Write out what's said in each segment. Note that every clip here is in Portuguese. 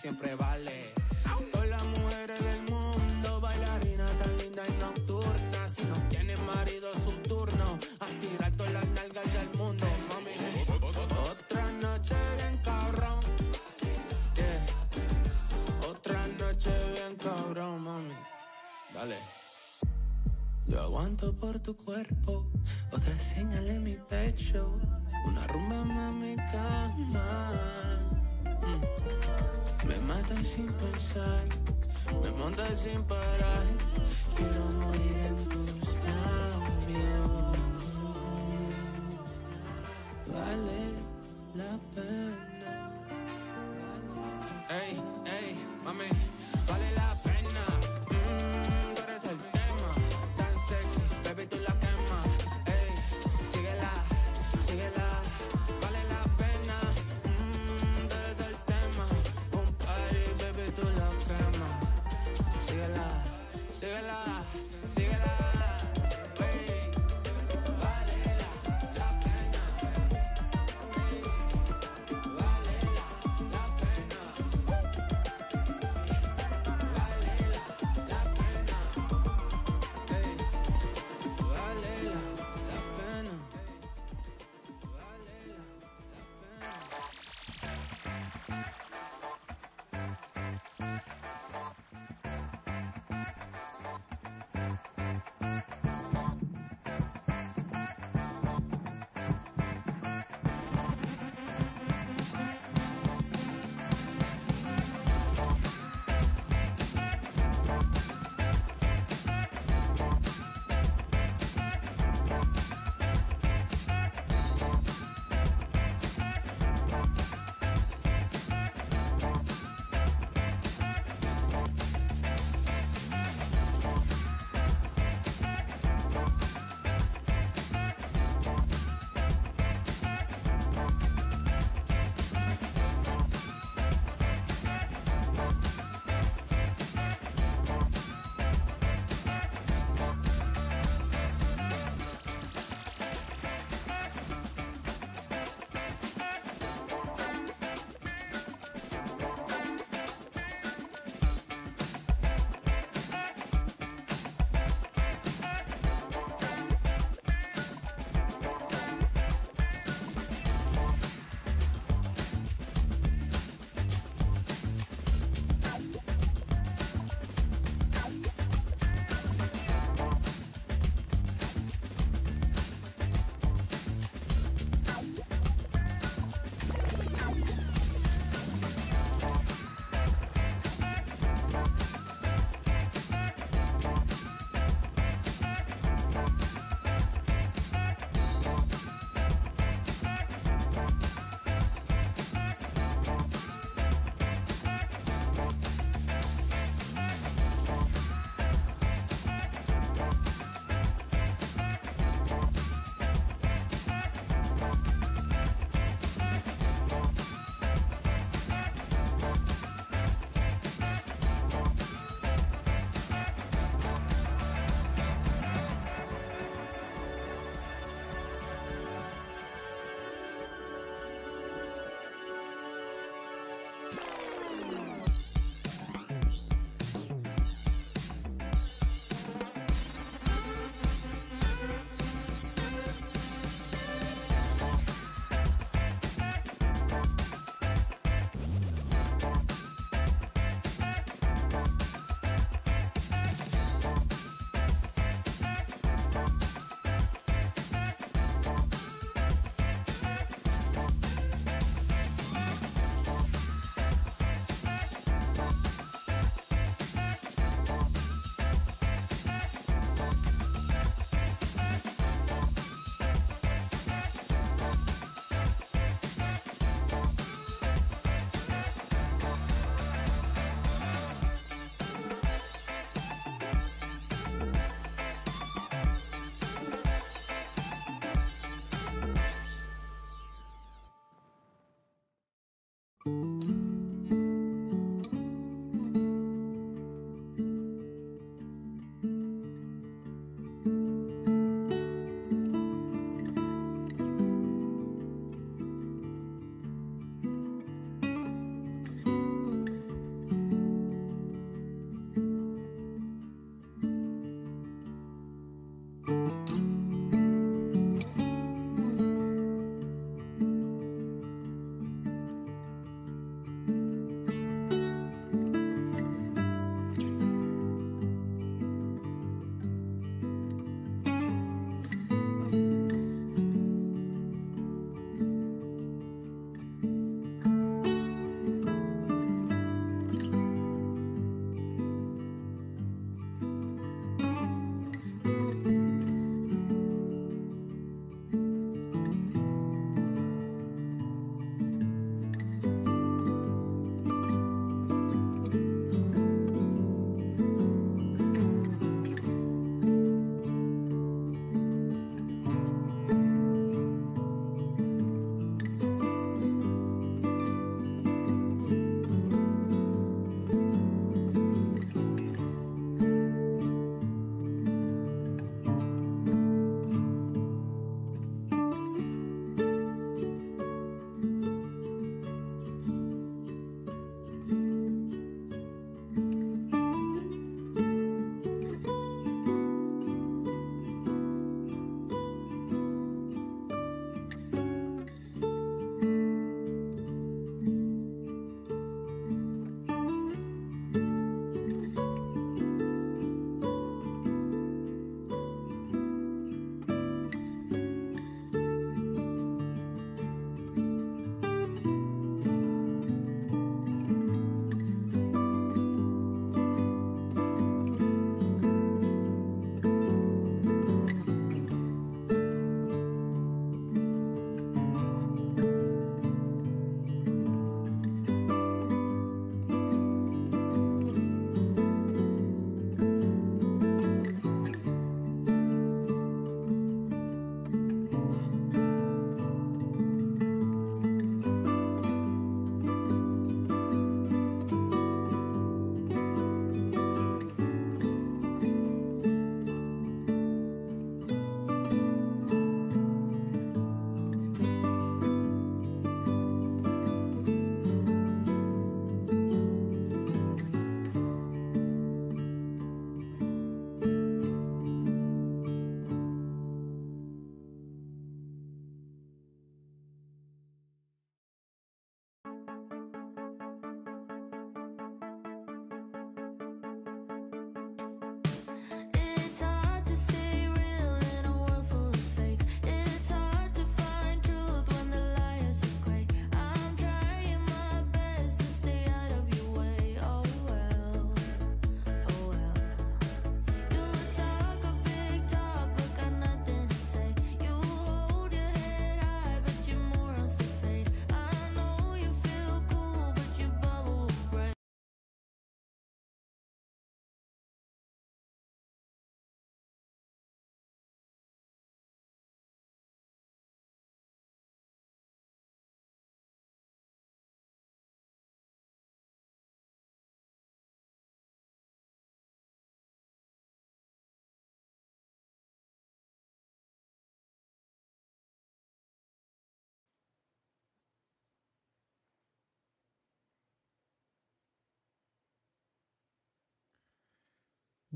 siempre vale. Todas las mujeres del mundo, Bailarina tan linda y nocturna Si no tienes marido, su turno. A tirar todas las nalgas del mundo, mami. Otra noche bien cabrón. Otra noche bien cabrón, mami. Dale. Yo aguanto por tu cuerpo, otra señal en mi pecho, una rumba en mi cama. Me matan sin pensar, me montan sin parar. Quiero morir en tus labios. Vale la pena.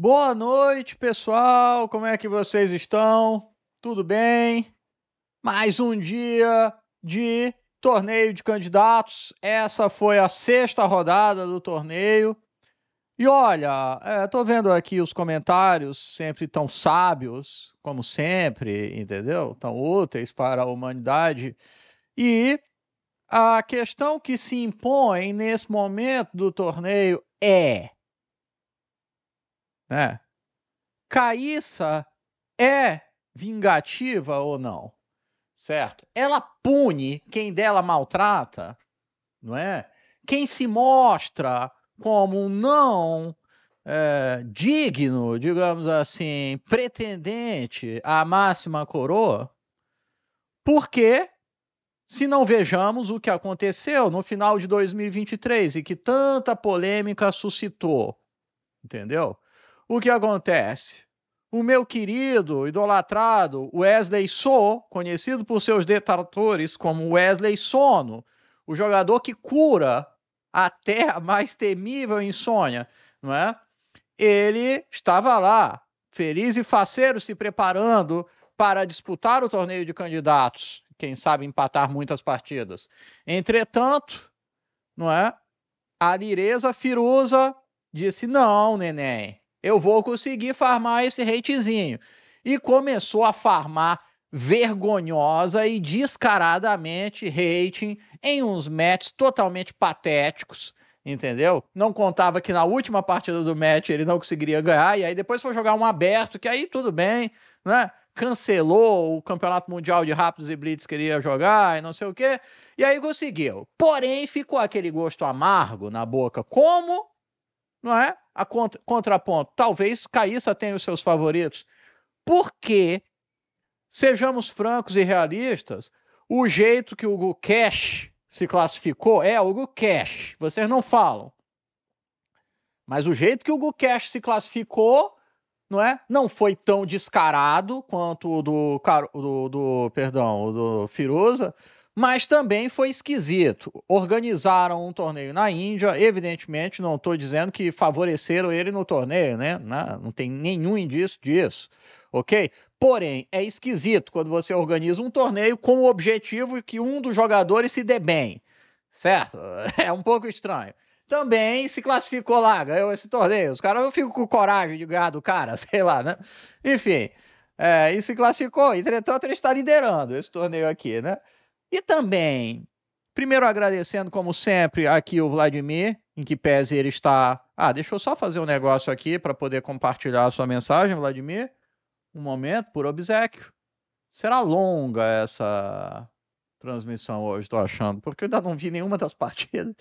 Boa noite, pessoal. Como é que vocês estão? Tudo bem? Mais um dia de torneio de candidatos. Essa foi a sexta rodada do torneio. E olha, estou é, vendo aqui os comentários, sempre tão sábios, como sempre, entendeu? Tão úteis para a humanidade. E a questão que se impõe nesse momento do torneio é né? é vingativa ou não? Certo? Ela pune quem dela maltrata, não é? Quem se mostra como um não é, digno, digamos assim, pretendente à máxima coroa, porque se não vejamos o que aconteceu no final de 2023 e que tanta polêmica suscitou, entendeu? O que acontece? O meu querido, idolatrado Wesley So, conhecido por seus detratores como Wesley Sono, o jogador que cura até a mais temível insônia, não é? Ele estava lá, feliz e faceiro, se preparando para disputar o torneio de candidatos, quem sabe empatar muitas partidas. Entretanto, não é? A Lireza Firuza disse: "Não, neném. Eu vou conseguir farmar esse hatezinho. E começou a farmar vergonhosa e descaradamente rating em uns matches totalmente patéticos, entendeu? Não contava que na última partida do match ele não conseguiria ganhar, e aí depois foi jogar um aberto, que aí tudo bem, né? Cancelou o Campeonato Mundial de Rápidos e Blitz que ele ia jogar e não sei o quê, e aí conseguiu. Porém, ficou aquele gosto amargo na boca, como não é? A contra, contraponto. Talvez Caíssa tenha os seus favoritos. Porque, sejamos francos e realistas, o jeito que o Hugo Cash se classificou é Hugo Cash. Vocês não falam. Mas o jeito que o Hugo Cash se classificou, não é? Não foi tão descarado quanto o do, do, do perdão, do Firuza mas também foi esquisito. Organizaram um torneio na Índia, evidentemente, não estou dizendo que favoreceram ele no torneio, né? Não tem nenhum indício disso, ok? Porém, é esquisito quando você organiza um torneio com o objetivo que um dos jogadores se dê bem, certo? É um pouco estranho também se classificou lá, ganhou esse torneio. Os caras, eu fico com coragem de ganhar do cara, sei lá, né? Enfim, é, e se classificou. Entretanto, ele está liderando esse torneio aqui, né? E também, primeiro agradecendo, como sempre, aqui o Vladimir, em que pese ele está. Ah, deixa eu só fazer um negócio aqui para poder compartilhar a sua mensagem, Vladimir. Um momento, por obsequio. Será longa essa transmissão hoje, estou achando, porque eu ainda não vi nenhuma das partidas.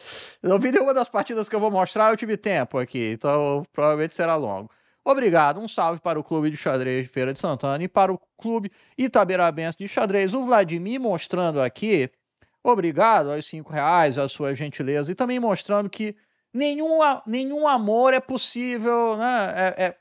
Eu não vi nenhuma das partidas que eu vou mostrar, eu tive tempo aqui, então provavelmente será longo. Obrigado, um salve para o Clube de Xadrez de Feira de Santana e para o Clube Itaberabense de Xadrez. O Vladimir mostrando aqui, obrigado aos cinco reais, a sua gentileza, e também mostrando que nenhum, nenhum amor é possível, né? é, é,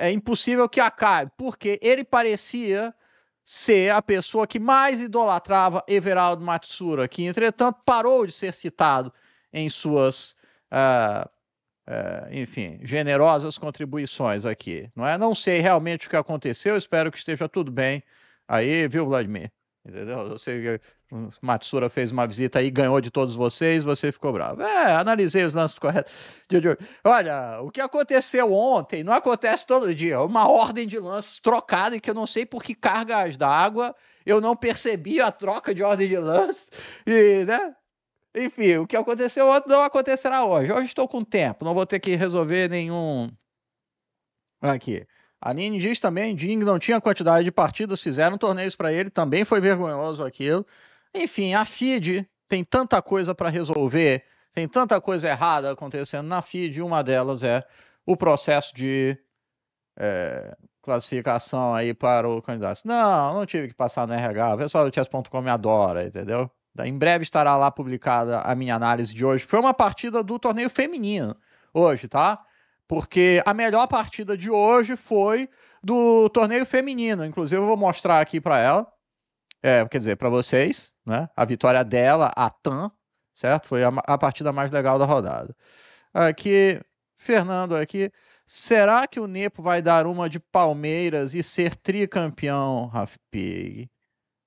é, é impossível que acabe, porque ele parecia ser a pessoa que mais idolatrava Everaldo Matsura, que, entretanto, parou de ser citado em suas uh, Uh, enfim, generosas contribuições aqui. Não é? Não sei realmente o que aconteceu, espero que esteja tudo bem. Aí, viu, Vladimir? Entendeu? Você, Matsura fez uma visita aí, ganhou de todos vocês, você ficou bravo. É, analisei os lances corretos. Olha, o que aconteceu ontem não acontece todo dia. É uma ordem de lances trocada que eu não sei por que cargas d'água eu não percebi a troca de ordem de lance. e, né? Enfim, o que aconteceu ontem não acontecerá hoje. Hoje estou com tempo, não vou ter que resolver nenhum. Aqui. A Nini diz também: Ding não tinha quantidade de partidas, fizeram torneios para ele, também foi vergonhoso aquilo. Enfim, a FID tem tanta coisa para resolver, tem tanta coisa errada acontecendo na FID, uma delas é o processo de é, classificação aí para o candidato. Não, não tive que passar no RH, o pessoal do chess.com me adora, entendeu? Em breve estará lá publicada a minha análise de hoje. Foi uma partida do torneio feminino hoje, tá? Porque a melhor partida de hoje foi do torneio feminino. Inclusive, eu vou mostrar aqui para ela, é, quer dizer, para vocês, né? A vitória dela, a TAM, certo? Foi a, a partida mais legal da rodada. Aqui, Fernando aqui. Será que o Nepo vai dar uma de Palmeiras e ser tricampeão, Raf Pig?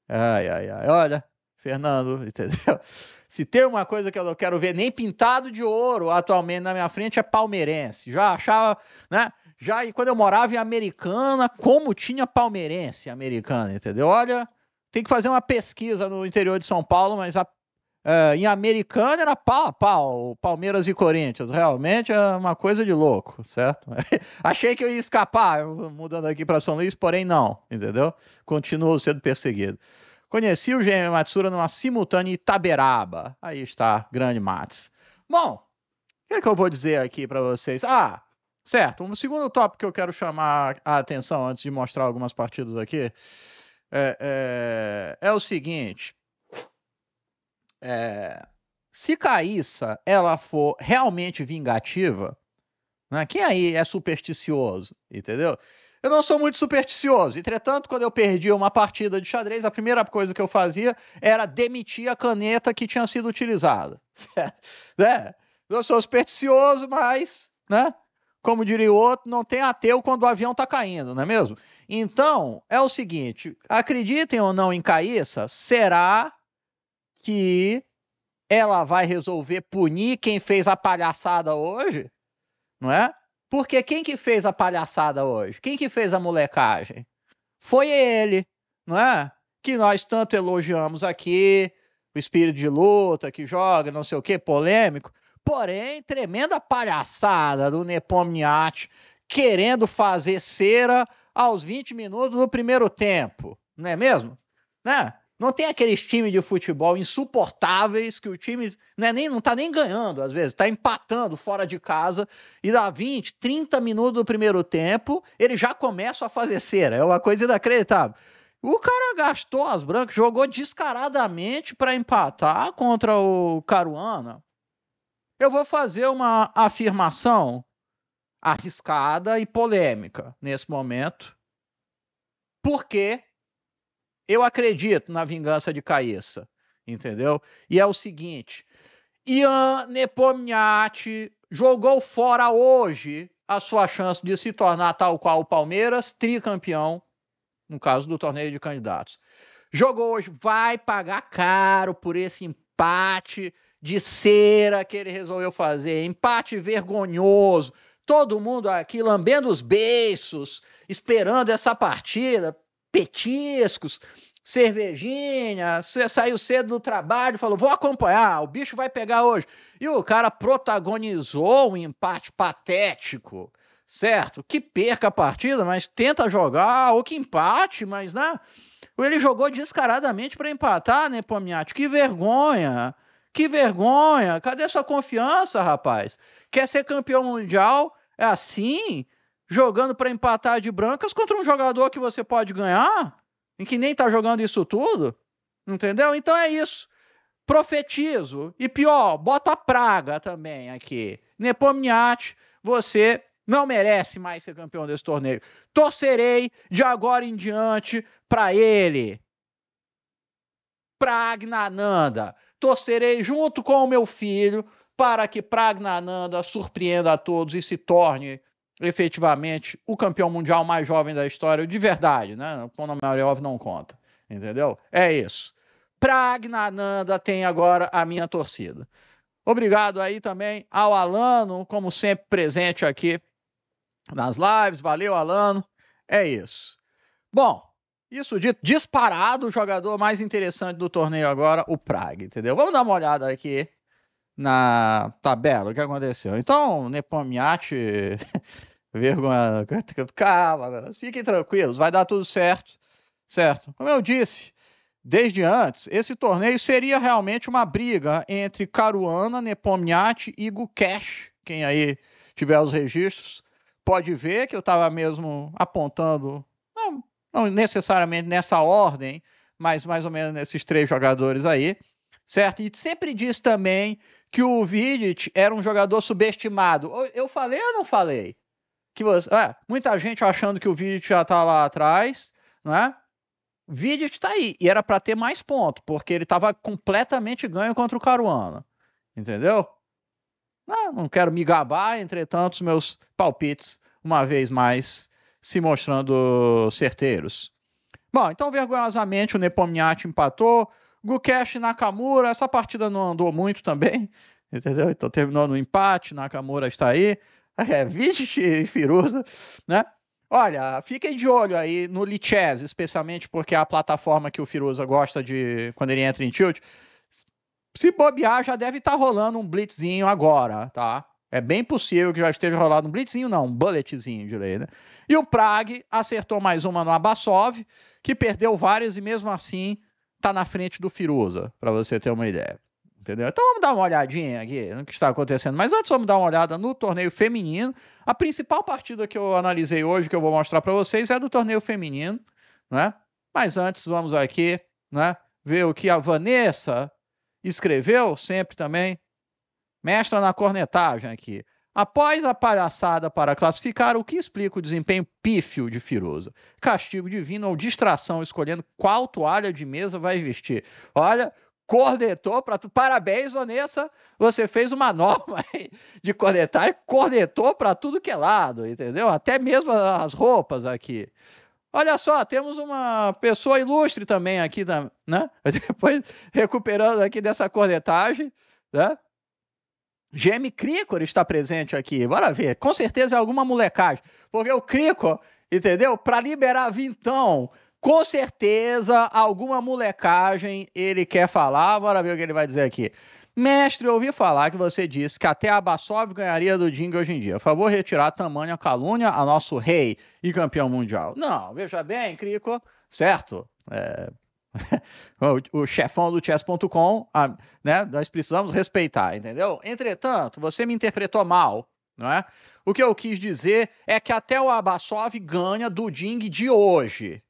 Ai, ai, ai. Olha, Fernando, entendeu? Se tem uma coisa que eu não quero ver nem pintado de ouro atualmente na minha frente é palmeirense. Já achava, né? Já e quando eu morava em Americana, como tinha palmeirense americana, entendeu? Olha, tem que fazer uma pesquisa no interior de São Paulo, mas a, é, em Americana era pau a pau, Palmeiras e Corinthians. Realmente é uma coisa de louco, certo? Achei que eu ia escapar mudando aqui para São Luís, porém não, entendeu? Continuo sendo perseguido. Conheci o Gêmeo Matsura numa simultânea Itaberaba. Aí está, grande Mats. Bom, o que, é que eu vou dizer aqui para vocês? Ah, certo. Um segundo tópico que eu quero chamar a atenção antes de mostrar algumas partidas aqui é, é, é o seguinte. É, se Caíssa ela for realmente vingativa, né, quem aí é supersticioso, entendeu? Eu não sou muito supersticioso. Entretanto, quando eu perdi uma partida de xadrez, a primeira coisa que eu fazia era demitir a caneta que tinha sido utilizada. né? Não sou supersticioso, mas, né? Como diria o outro, não tem ateu quando o avião está caindo, não é mesmo? Então, é o seguinte: acreditem ou não em Caíssa, será que ela vai resolver punir quem fez a palhaçada hoje? Não é? Porque quem que fez a palhaçada hoje? Quem que fez a molecagem? Foi ele, não é? Que nós tanto elogiamos aqui, o espírito de luta que joga, não sei o que, polêmico. Porém, tremenda palhaçada do Nepomniachtchi querendo fazer cera aos 20 minutos do primeiro tempo, não é mesmo? Né? Não tem aqueles times de futebol insuportáveis que o time não, é nem, não tá nem ganhando, às vezes, tá empatando fora de casa e dá 20, 30 minutos do primeiro tempo, ele já começa a fazer cera. É uma coisa inacreditável. O cara gastou as brancas, jogou descaradamente para empatar contra o Caruana. Eu vou fazer uma afirmação arriscada e polêmica nesse momento, porque eu acredito na vingança de Caíssa, entendeu? E é o seguinte: Ian Nepomniachtchi jogou fora hoje a sua chance de se tornar tal qual o Palmeiras, tricampeão, no caso do torneio de candidatos. Jogou hoje, vai pagar caro por esse empate de cera que ele resolveu fazer, empate vergonhoso. Todo mundo aqui lambendo os beiços, esperando essa partida, petiscos, cervejinha, você saiu cedo do trabalho, falou, vou acompanhar, o bicho vai pegar hoje. E o cara protagonizou um empate patético, certo? Que perca a partida, mas tenta jogar, ou que empate, mas né? Ele jogou descaradamente para empatar, né, Pomiati? Que vergonha! Que vergonha! Cadê sua confiança, rapaz? Quer ser campeão mundial? É assim? jogando para empatar de brancas contra um jogador que você pode ganhar, em que nem tá jogando isso tudo, entendeu? Então é isso. Profetizo. E pior, bota a praga também aqui. Nepomniachtchi, você não merece mais ser campeão desse torneio. Torcerei de agora em diante para ele. Pragnananda. Torcerei junto com o meu filho para que Pragnananda surpreenda a todos e se torne efetivamente o campeão mundial mais jovem da história, de verdade, né? O Ponomariov não conta, entendeu? É isso. Pragnananda tem agora a minha torcida. Obrigado aí também ao Alano, como sempre presente aqui nas lives. Valeu, Alano. É isso. Bom, isso dito, disparado o jogador mais interessante do torneio agora, o Praga, entendeu? Vamos dar uma olhada aqui na tabela. O que aconteceu? Então, Nepomiati, vergonha, calma, galera. fiquem tranquilos, vai dar tudo certo, certo? Como eu disse desde antes, esse torneio seria realmente uma briga entre Caruana, Nepomiati e Gukesh. Quem aí tiver os registros pode ver que eu estava mesmo apontando, não, não necessariamente nessa ordem, mas mais ou menos nesses três jogadores aí certo? E sempre diz também que o Vidic era um jogador subestimado. Eu falei ou não falei? Que você, é, muita gente achando que o Vidic já tá lá atrás, né? Vidic tá aí e era para ter mais ponto, porque ele tava completamente ganho contra o Caruana. Entendeu? Não, não quero me gabar, entretanto, os meus palpites, uma vez mais, se mostrando certeiros. Bom, então, vergonhosamente, o Nepomniachtchi empatou, Gukesh Nakamura, essa partida não andou muito também, entendeu? Então terminou no empate, Nakamura está aí. É, vixe, Firuza, né? Olha, fiquem de olho aí no Lichess, especialmente porque é a plataforma que o Firuza gosta de quando ele entra em tilt. Se bobear, já deve estar tá rolando um blitzinho agora, tá? É bem possível que já esteja rolando um blitzinho, não, um bulletzinho de lei, né? E o Prague acertou mais uma no Abasov, que perdeu várias e mesmo assim tá na frente do Firuza, para você ter uma ideia. Entendeu? Então vamos dar uma olhadinha aqui no que está acontecendo. Mas antes vamos dar uma olhada no torneio feminino. A principal partida que eu analisei hoje, que eu vou mostrar para vocês, é do torneio feminino, né? Mas antes vamos aqui, né? Ver o que a Vanessa escreveu sempre também. Mestra na cornetagem aqui. Após a palhaçada para classificar, o que explica o desempenho pífio de Firoza? Castigo divino ou distração, escolhendo qual toalha de mesa vai vestir. Olha, cornetou para tu. Parabéns, Vanessa. Você fez uma norma de cornetar e cornetou para tudo que é lado, entendeu? Até mesmo as roupas aqui. Olha só, temos uma pessoa ilustre também aqui, né? Depois recuperando aqui dessa cornetagem, né? Gm Cricor está presente aqui. Bora ver. Com certeza é alguma molecagem. Porque o Cricor, entendeu? Para liberar vintão, com certeza alguma molecagem ele quer falar. Bora ver o que ele vai dizer aqui. Mestre, ouvi falar que você disse que até a Basov ganharia do Ding hoje em dia. Por favor, retirar tamanha calúnia a nosso rei e campeão mundial. Não, veja bem, Crico, certo? É, o, chefão do chess.com, né? Nós precisamos respeitar, entendeu? Entretanto, você me interpretou mal, não é? O que eu quis dizer é que até o Abasov ganha do Ding de hoje.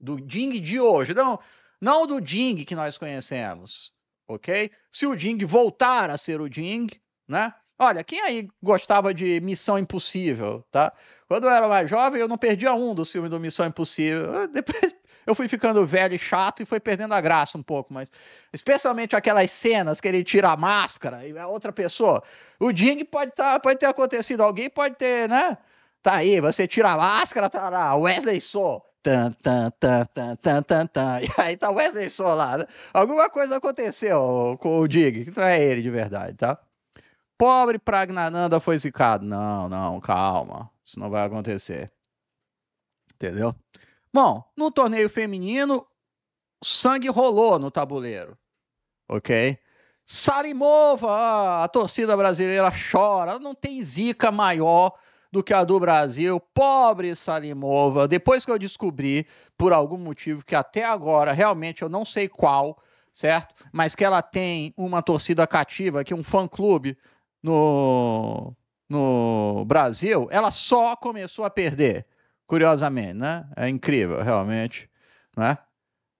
Do Ding de hoje. Não, não do Ding que nós conhecemos, ok? Se o Ding voltar a ser o Ding, né? Olha, quem aí gostava de Missão Impossível, tá? Quando eu era mais jovem, eu não perdia um do filme do Missão Impossível. Depois eu fui ficando velho e chato e foi perdendo a graça um pouco, mas especialmente aquelas cenas que ele tira a máscara e é outra pessoa. O Ding pode, tá, pode ter acontecido, alguém pode ter, né? Tá aí, você tira a máscara, tá lá, Wesley Sou. Tan, tan, tan, tan, tan, tan, tan. E aí tá Wesley Sou lá. Né? Alguma coisa aconteceu com o Dig, que não é ele de verdade, tá? Pobre Pragnananda foi zicado. Não, não, calma. Isso não vai acontecer. Entendeu? Bom, no torneio feminino, sangue rolou no tabuleiro. Ok? Sarimova, a torcida brasileira chora. Não tem zica maior do que a do Brasil. Pobre Salimova. Depois que eu descobri, por algum motivo que até agora realmente eu não sei qual, certo? Mas que ela tem uma torcida cativa, que um fã-clube no, no Brasil, ela só começou a perder curiosamente, né? É incrível, realmente, né?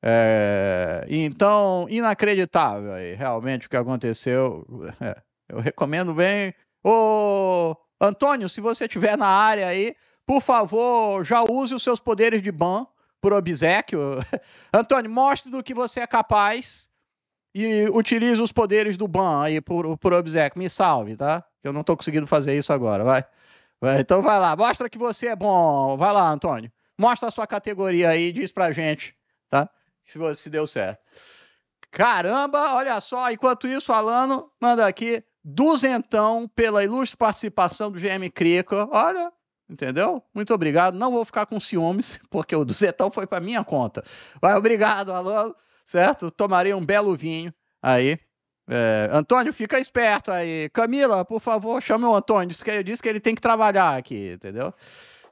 É, então, inacreditável aí, realmente, o que aconteceu. É, eu recomendo bem. Ô, Antônio, se você estiver na área aí, por favor, já use os seus poderes de ban por obsequio. Antônio, mostre do que você é capaz e utilize os poderes do ban aí por, por obsequio. Me salve, tá? Eu não tô conseguindo fazer isso agora, vai. É, então vai lá, mostra que você é bom. Vai lá, Antônio. Mostra a sua categoria aí e diz pra gente, tá? Se, se deu certo. Caramba, olha só, enquanto isso, Alano manda aqui duzentão pela ilustre participação do GM Crico. Olha, entendeu? Muito obrigado. Não vou ficar com ciúmes, porque o duzentão foi para minha conta. Vai, obrigado, Alano, certo? Tomarei um belo vinho aí é, Antônio, fica esperto aí. Camila, por favor, chame o Antônio. Disse que, ele, diz que ele tem que trabalhar aqui, entendeu?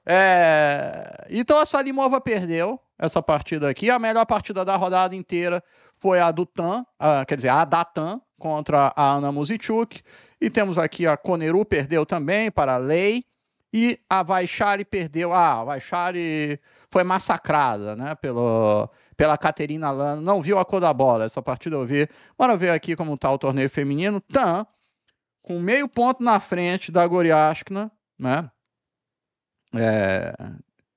É, então a Salimova perdeu essa partida aqui. A melhor partida da rodada inteira foi a do Tan, a, quer dizer, a da Tan contra a Ana Musichuk. E temos aqui a Koneru perdeu também para a Lei. E a Vaixari perdeu. Ah, a Vaixari foi massacrada, né? Pelo pela Caterina Lano, não viu a cor da bola, essa é partida eu vi. Bora ver aqui como tá o torneio feminino. Tan, com meio ponto na frente da Goriashkina, né? É,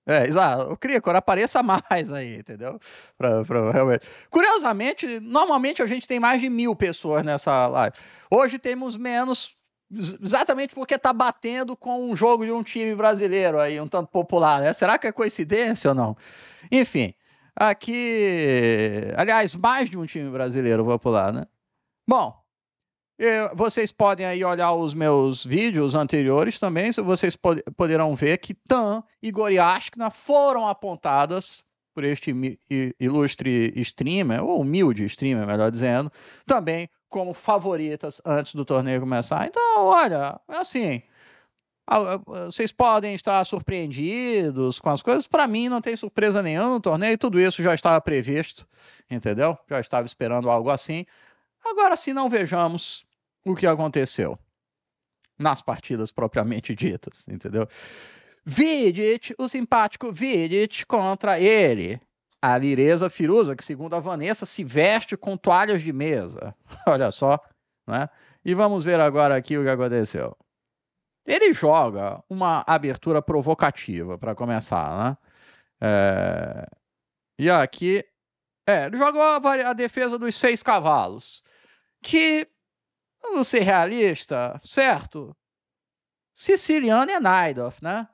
é, exato. Eu queria que apareça mais aí, entendeu? Pra, pra, realmente. Curiosamente, normalmente a gente tem mais de mil pessoas nessa live. Hoje temos menos, exatamente porque tá batendo com um jogo de um time brasileiro aí, um tanto popular, né? Será que é coincidência ou não? Enfim aqui. Aliás, mais de um time brasileiro, vou pular, né? Bom, eu, vocês podem aí olhar os meus vídeos anteriores também, vocês pod poderão ver que Tan e Goriashkina foram apontadas por este ilustre streamer, ou humilde streamer, melhor dizendo, também como favoritas antes do torneio começar. Então, olha, é assim, eh, vocês podem estar surpreendidos com as coisas. Para mim, não tem surpresa nenhuma no torneio. Tudo isso já estava previsto, entendeu? Já estava esperando algo assim. Agora sim, não vejamos o que aconteceu nas partidas propriamente ditas, entendeu? Vidic, o simpático Vidic contra ele, a Lireza Firuza, que segundo a Vanessa se veste com toalhas de mesa. Olha só, né? E vamos ver agora aqui o que aconteceu. Ele joga uma abertura provocativa, para começar, né? É... E aqui. É, ele jogou a, a defesa dos seis cavalos. Que, vamos ser realista, certo? Siciliano é Naidoff, né?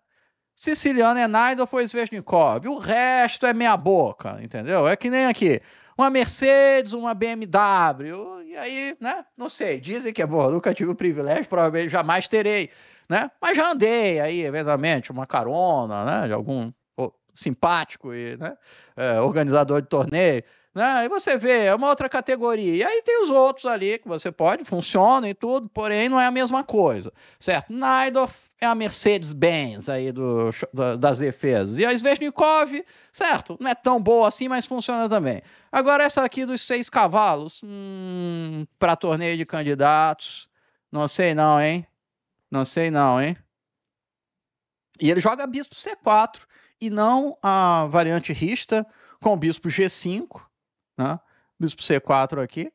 Siciliano é Naidoff ou Svesnikov. O resto é meia boca, entendeu? É que nem aqui. Uma Mercedes, uma BMW, e aí, né? Não sei, dizem que é boa, nunca tive o privilégio, provavelmente jamais terei né? Mas já andei aí, eventualmente, uma carona, né? De algum simpático e né? é, organizador de torneio. Né? E você vê, é uma outra categoria. E aí tem os outros ali que você pode, funciona e tudo, porém não é a mesma coisa, certo? Naidoff é a Mercedes-Benz aí do, das defesas. E a Sveshnikov, certo, não é tão boa assim, mas funciona também. Agora essa aqui dos seis cavalos, hum, para torneio de candidatos, não sei não, hein? Não sei não, hein? E ele joga bispo C4 e não a variante rista com bispo G5, né? bispo C4 aqui.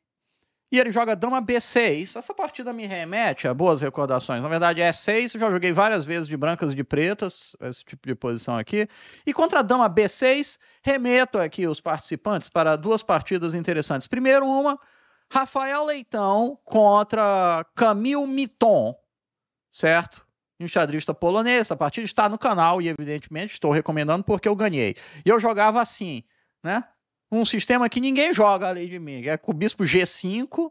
E ele joga dama B6. Essa partida me remete a boas recordações. Na verdade, é 6 eu já joguei várias vezes de brancas e de pretas, esse tipo de posição aqui. E contra a dama B6, remeto aqui os participantes para duas partidas interessantes. Primeiro, uma, Rafael Leitão contra Camille Miton certo? um xadrista polonês. Essa partida está no canal e, evidentemente, estou recomendando porque eu ganhei. E eu jogava assim, né? Um sistema que ninguém joga além de mim, é com o bispo G5.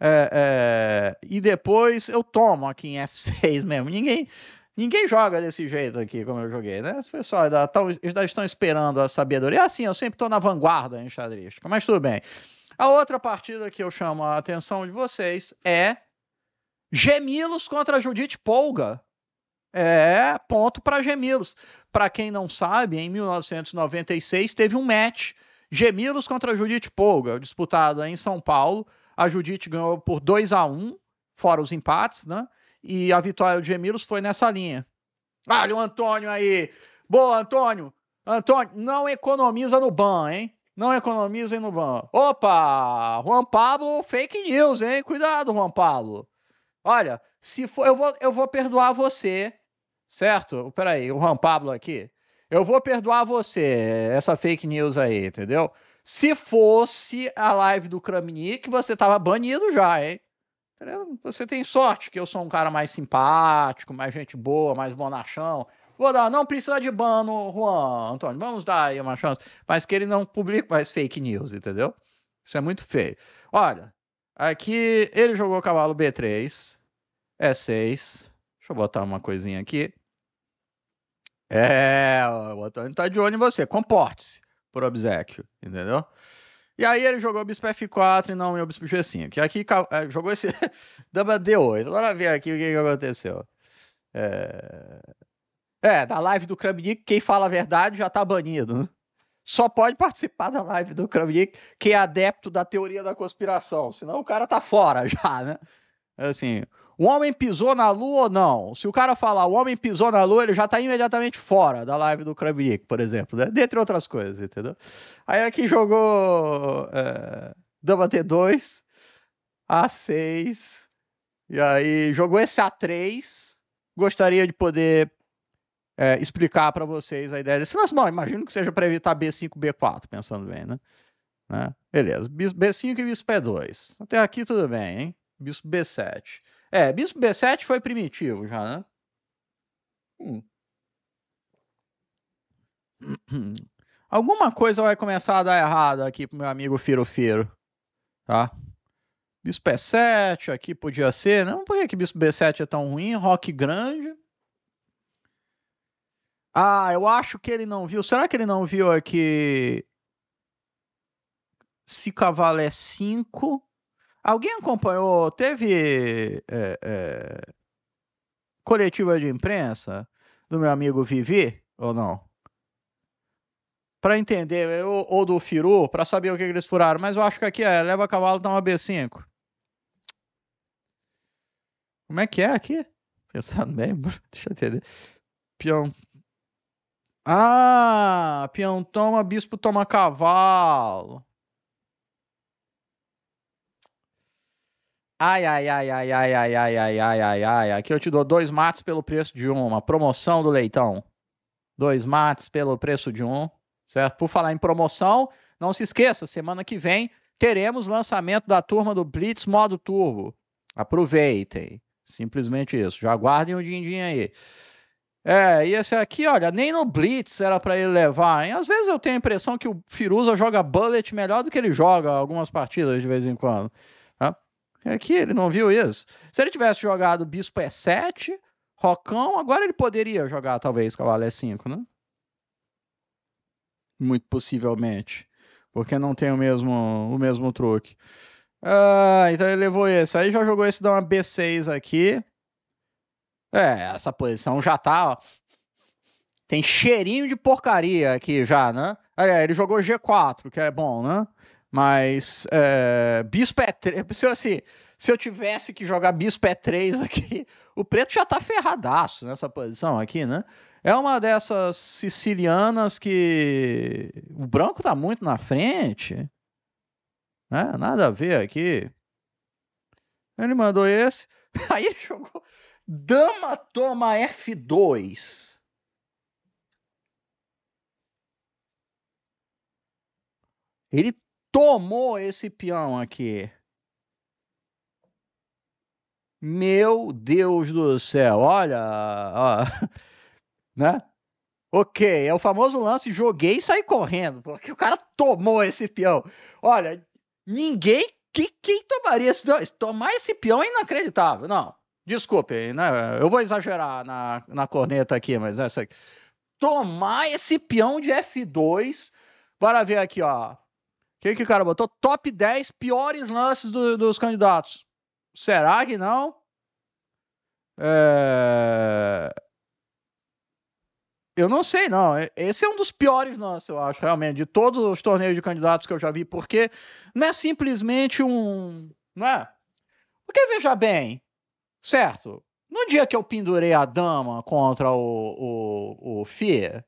É, é, e depois eu tomo aqui em F6 mesmo. Ninguém, ninguém joga desse jeito aqui, como eu joguei, né? Os pessoal ainda, ainda estão esperando a sabedoria. É assim, eu sempre estou na vanguarda em xadrística, mas tudo bem. A outra partida que eu chamo a atenção de vocês é Gemilos contra Judith Polga. É, ponto para Gemilos. Para quem não sabe, em 1996 teve um match Gemilos contra Judith Polga, disputado em São Paulo. A Judith ganhou por 2 a 1 fora os empates, né? E a vitória do Gemilos foi nessa linha. Olha o Antônio aí. Boa, Antônio. Antônio, não economiza no ban, hein? Não economizem no ban. Opa! Juan Pablo, fake news, hein? Cuidado, Juan Pablo. Olha, se for, eu vou, eu vou perdoar você, certo? Peraí, o Juan Pablo aqui. Eu vou perdoar você, essa fake news aí, entendeu? Se fosse a live do Kramnik, você tava banido já, hein? Você tem sorte que eu sou um cara mais simpático, mais gente boa, mais bonachão. Vou dar, não precisa de bano, Juan, Antônio, vamos dar aí uma chance. Mas que ele não publique mais fake news, entendeu? Isso é muito feio. Olha, aqui ele jogou cavalo B3, é 6. Deixa eu botar uma coisinha aqui. É, o Antônio tá de olho em você. Comporte-se por obsequio, entendeu? E aí ele jogou o bispo F4 e não o bispo G5. E aqui é, jogou esse dama D8. agora ver aqui o que, que aconteceu. É... é, da live do Kramnik, quem fala a verdade já tá banido, né? Só pode participar da live do Kramnik quem é adepto da teoria da conspiração, senão o cara tá fora já, né? Assim, o homem pisou na lua ou não? Se o cara falar o homem pisou na lua, ele já tá imediatamente fora da live do Krabnik, por exemplo, né? Dentre outras coisas, entendeu? Aí aqui jogou é, Dama T2, A6, e aí jogou esse A3. Gostaria de poder é, explicar para vocês a ideia desse lance. Bom, imagino que seja para evitar B5, B4, pensando bem, né? né? Beleza, B5 e bispo B2. Até aqui tudo bem, hein? Bispo B7. É, bispo B7 foi primitivo já, né? Hum. Alguma coisa vai começar a dar errado aqui pro meu amigo Firo Firo, tá? Bispo E7 aqui podia ser, não? Por que, que bispo B7 é tão ruim? Rock grande. Ah, eu acho que ele não viu. Será que ele não viu aqui? Se cavalo é 5 Alguém acompanhou? Teve é, é, coletiva de imprensa do meu amigo Vivi ou não? Para entender, ou, ou, do Firu, para saber o que, que, eles furaram. Mas eu acho que aqui é leva cavalo, dá uma B5. Como é que é aqui? Pensando bem, deixa eu entender. Peão. Ah, peão toma, bispo toma cavalo. Ai, ai, ai, ai, ai, ai, ai, ai, ai, ai, ai. Aqui eu te dou dois mates pelo preço de uma. Promoção do leitão. Dois mates pelo preço de um. Certo? Por falar em promoção, não se esqueça, semana que vem teremos lançamento da turma do Blitz Modo Turbo. Aproveitem. Simplesmente isso. Já guardem o din-din aí. É, e esse aqui, olha, nem no Blitz era para ele levar, hein? Às vezes eu tenho a impressão que o Firuza joga Bullet melhor do que ele joga algumas partidas de vez em quando. É que ele não viu isso. Se ele tivesse jogado Bispo E7, Rocão, agora ele poderia jogar talvez Cavalo E5, né? Muito possivelmente. Porque não tem o mesmo, o mesmo truque. Ah, então ele levou esse. Aí já jogou esse, da uma B6 aqui. É, essa posição já tá, ó. Tem cheirinho de porcaria aqui já, né? Aí ele jogou G4, que é bom, né? Mas é, Bispo é 3. Se, assim, se eu tivesse que jogar Bispo é 3 aqui, o preto já tá ferradaço nessa posição aqui, né? É uma dessas sicilianas que o branco tá muito na frente. Né? Nada a ver aqui. Ele mandou esse. Aí ele jogou Dama toma F2. Ele tomou esse peão aqui. Meu Deus do céu, olha, ó, né? Ok, é o famoso lance, joguei e saí correndo, porque o cara tomou esse peão. Olha, ninguém, que, quem tomaria esse peão? Tomar esse peão é inacreditável, não. Desculpe, né? eu vou exagerar na, na corneta aqui, mas essa aqui. Tomar esse peão de F2, bora ver aqui, ó que, que o cara botou? Top 10 piores lances do, dos candidatos. Será que não? É... Eu não sei, não. Esse é um dos piores lances, eu acho, realmente, de todos os torneios de candidatos que eu já vi, porque não é simplesmente um. Não é? Porque veja bem, certo? No dia que eu pendurei a dama contra o, o, o Fia,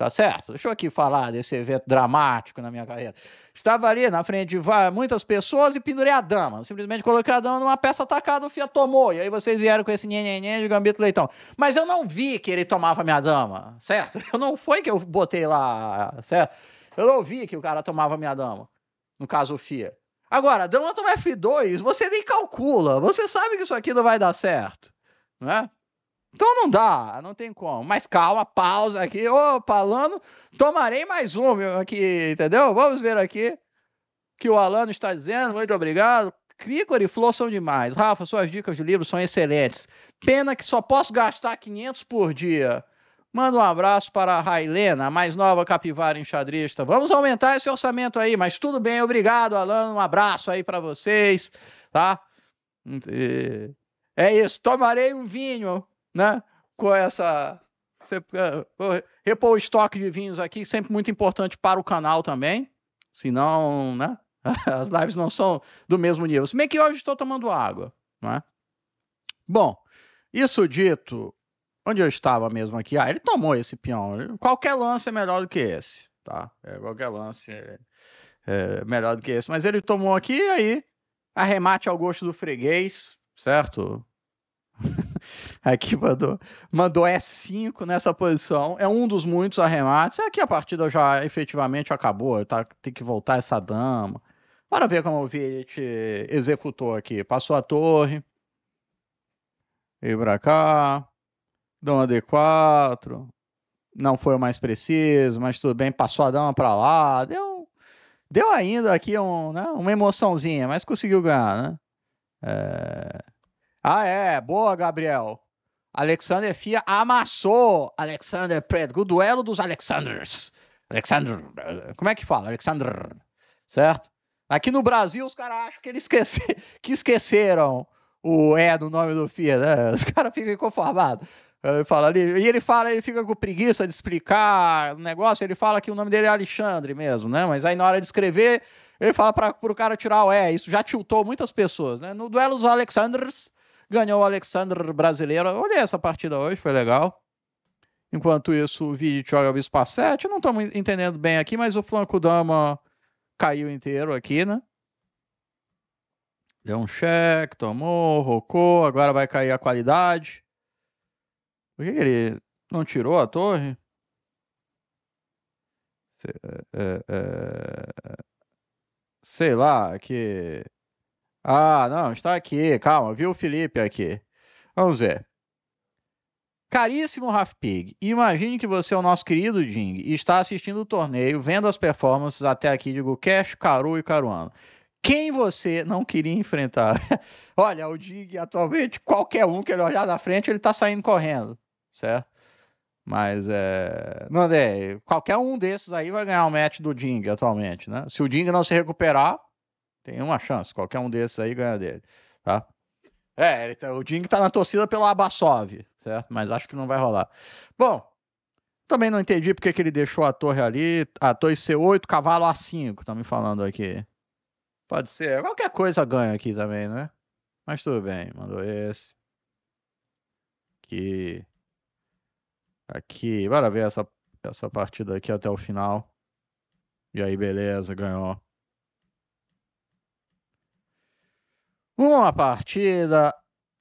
Tá certo? Deixa eu aqui falar desse evento dramático na minha carreira. Estava ali na frente de muitas pessoas e pendurei a dama. Simplesmente coloquei a dama numa peça atacada, o Fia tomou. E aí vocês vieram com esse nhenhenhen de Gambito Leitão. Mas eu não vi que ele tomava minha dama, certo? Eu não foi que eu botei lá, certo? Eu não vi que o cara tomava minha dama. No caso, o Fia. Agora, dama toma F2, você nem calcula. Você sabe que isso aqui não vai dar certo, né? Então não dá, não tem como. Mas calma, pausa aqui. Ô, oh, Palano, tomarei mais um meu, aqui, entendeu? Vamos ver aqui que o Alano está dizendo. Muito obrigado. Cricor e Flor são demais. Rafa, suas dicas de livro são excelentes. Pena que só posso gastar 500 por dia. Manda um abraço para a Railena, a mais nova capivara enxadrista. Vamos aumentar esse orçamento aí, mas tudo bem, obrigado, Alano. Um abraço aí para vocês, tá? É isso, tomarei um vinho né? Com é essa. É, repor o estoque de vinhos aqui, sempre muito importante para o canal também. Senão, né? As lives não são do mesmo nível. Se bem que hoje estou tomando água, né? Bom, isso dito, onde eu estava mesmo aqui? Ah, ele tomou esse peão. Qualquer lance é melhor do que esse, tá? É, qualquer lance é, é, melhor do que esse. Mas ele tomou aqui aí, arremate ao gosto do freguês, certo? aqui mandou, mandou e é 5 nessa posição. É um dos muitos arremates. aqui é a partida já efetivamente acabou. Tá, tem que voltar essa dama. Bora ver como o Viet executou aqui. Passou a torre. Veio pra cá. Dama D4. Não foi o mais preciso, mas tudo bem. Passou a dama pra lá. Deu, deu ainda aqui um, né, uma emoçãozinha, mas conseguiu ganhar, né? É... Ah, é. Boa, Gabriel. Alexander Fia amassou Alexander Predg. O duelo dos Alexanders. Alexander. Eh, como é que fala? Alexander. Certo? Aqui no Brasil, os caras acham que eles que esqueceram o E do nome do Fia. Né? Os caras ficam inconformados. Ele fala ali, e ele fala, ele fica com preguiça de explicar o negócio, ele fala que o nome dele é Alexandre mesmo, né? Mas aí na hora de escrever, ele fala para o cara tirar o E. Isso já tiltou muitas pessoas, né? No duelo dos Alexanders, Ganhou o Alexandre Brasileiro. Olhei essa partida hoje, foi legal. Enquanto isso, o Vidic joga o 7. Não estou entendendo bem aqui, mas o Flanco Dama caiu inteiro aqui, né? Deu um cheque, tomou, rocou. Agora vai cair a qualidade. Por que, ele não tirou a torre? Sei, é, é, é, sei lá, que ah, não, está aqui. Calma, viu o Felipe aqui. Vamos ver. Caríssimo Rafpig, imagine que você é o nosso querido Ding e está assistindo o torneio, vendo as performances até aqui de Gukesh, Caru e Caruano. Quem você não queria enfrentar? Olha, o Ding atualmente, qualquer um que ele olhar na frente, ele está saindo correndo, certo? Mas é. Não, é. Qualquer um desses aí vai ganhar um match do Ding atualmente, né? Se o Ding não se recuperar, tem uma chance. Qualquer um desses aí ganha dele, tá? É, tá, o Ding tá na torcida pelo Abasov, certo? Mas acho que não vai rolar. Bom, também não entendi porque que ele deixou a torre ali. A torre C8, cavalo A5, tá me falando aqui. Pode ser. Qualquer coisa ganha aqui também, né? Mas tudo bem, mandou esse. Aqui. Aqui. Bora ver essa, essa partida aqui até o final. E aí, beleza, ganhou. uma partida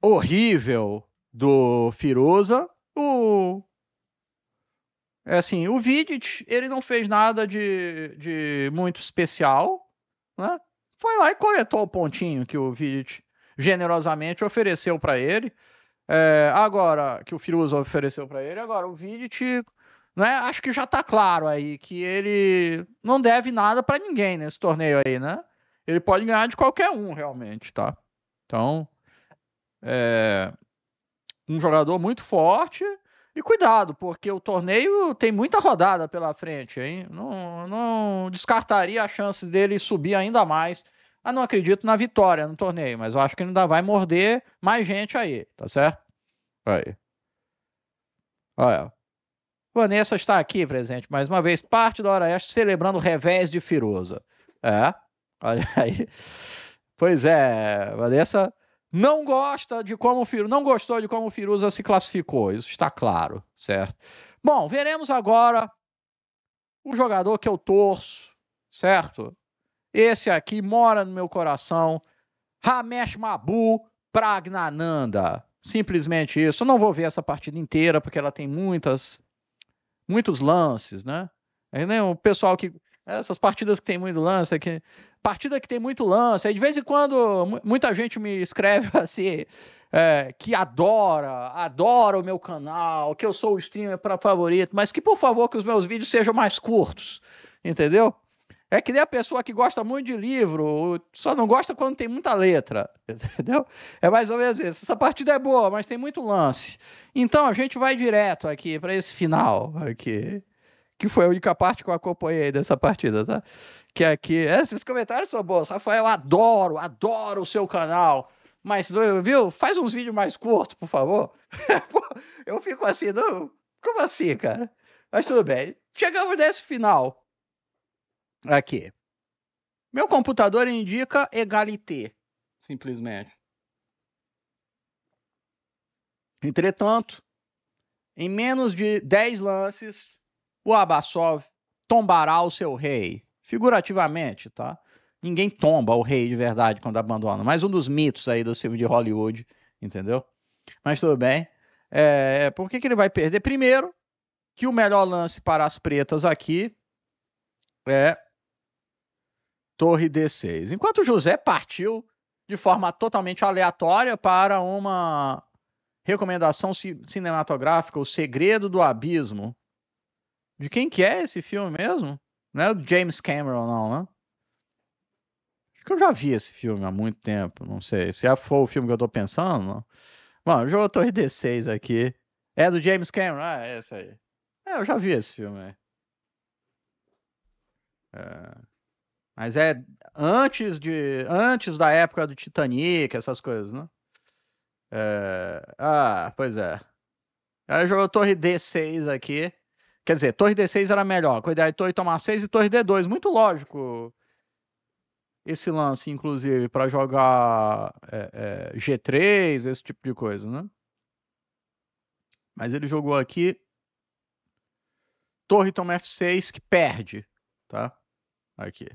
horrível do Firuza. o é assim, o Vidic, ele não fez nada de, de muito especial, né? Foi lá e coletou o pontinho que o Vidic generosamente ofereceu para ele. É, agora, que o Firuza ofereceu para ele, agora o Vidic, né? Acho que já está claro aí que ele não deve nada para ninguém nesse torneio aí, né? Ele pode ganhar de qualquer um, realmente, tá? Então, é um jogador muito forte e cuidado, porque o torneio tem muita rodada pela frente, hein? Não, não descartaria as chances dele subir ainda mais. Ah, não acredito na vitória no torneio, mas eu acho que ainda vai morder mais gente aí, tá certo? Aí. Olha. Vanessa está aqui presente mais uma vez, parte da Hora Oeste, celebrando o revés de Firoza. É. Olha aí. Pois é, Vanessa não gosta de como Firu, não gostou de como o Firuza se classificou, isso está claro, certo? Bom, veremos agora o jogador que eu torço, certo? Esse aqui mora no meu coração, Ramesh Mabu Pragnananda. Simplesmente isso. Eu não vou ver essa partida inteira porque ela tem muitas muitos lances, né? É, né? O pessoal que essas partidas que tem muito lance é que partida que tem muito lance. Aí de vez em quando muita gente me escreve assim. É, que adora, adora o meu canal, que eu sou o streamer para favorito, mas que por favor que os meus vídeos sejam mais curtos, entendeu? É que nem a pessoa que gosta muito de livro, só não gosta quando tem muita letra, entendeu? É mais ou menos isso. Essa partida é boa, mas tem muito lance. Então a gente vai direto aqui para esse final aqui, que foi a única parte que eu acompanhei dessa partida, tá? que aqui. Esses comentários são bons. Rafael, adoro, adoro o seu canal. Mas, viu? Faz uns vídeos mais curtos, por favor. eu fico assim, não, como assim, cara? Mas tudo bem. Chegamos nesse final. Aqui. Meu computador indica egalité. Simplesmente. Entretanto, em menos de 10 lances, o Abassov tombará o seu rei figurativamente, tá? Ninguém tomba o rei de verdade quando abandona. Mais um dos mitos aí do filme de Hollywood, entendeu? Mas tudo bem. É, por que, que ele vai perder? Primeiro, que o melhor lance para as pretas aqui é torre D6. Enquanto José partiu de forma totalmente aleatória para uma recomendação cinematográfica, O Segredo do Abismo. De quem que é esse filme mesmo? Não é o James Cameron, não, né? Acho que eu já vi esse filme há muito tempo, não sei. Se é, for o filme que eu tô pensando. Não. Bom, jogou a Torre D6 aqui. É do James Cameron, ah, é esse aí. É, eu já vi esse filme aí. É. Mas é antes de. Antes da época do Titanic, essas coisas, né? É... Ah, pois é. Ela jogou Torre D6 aqui. Quer dizer, torre D6 era melhor. Cuidar de torre tomar 6 e torre D2. Muito lógico esse lance, inclusive, para jogar é, é, G3, esse tipo de coisa, né? Mas ele jogou aqui torre toma F6 que perde, tá? Aqui.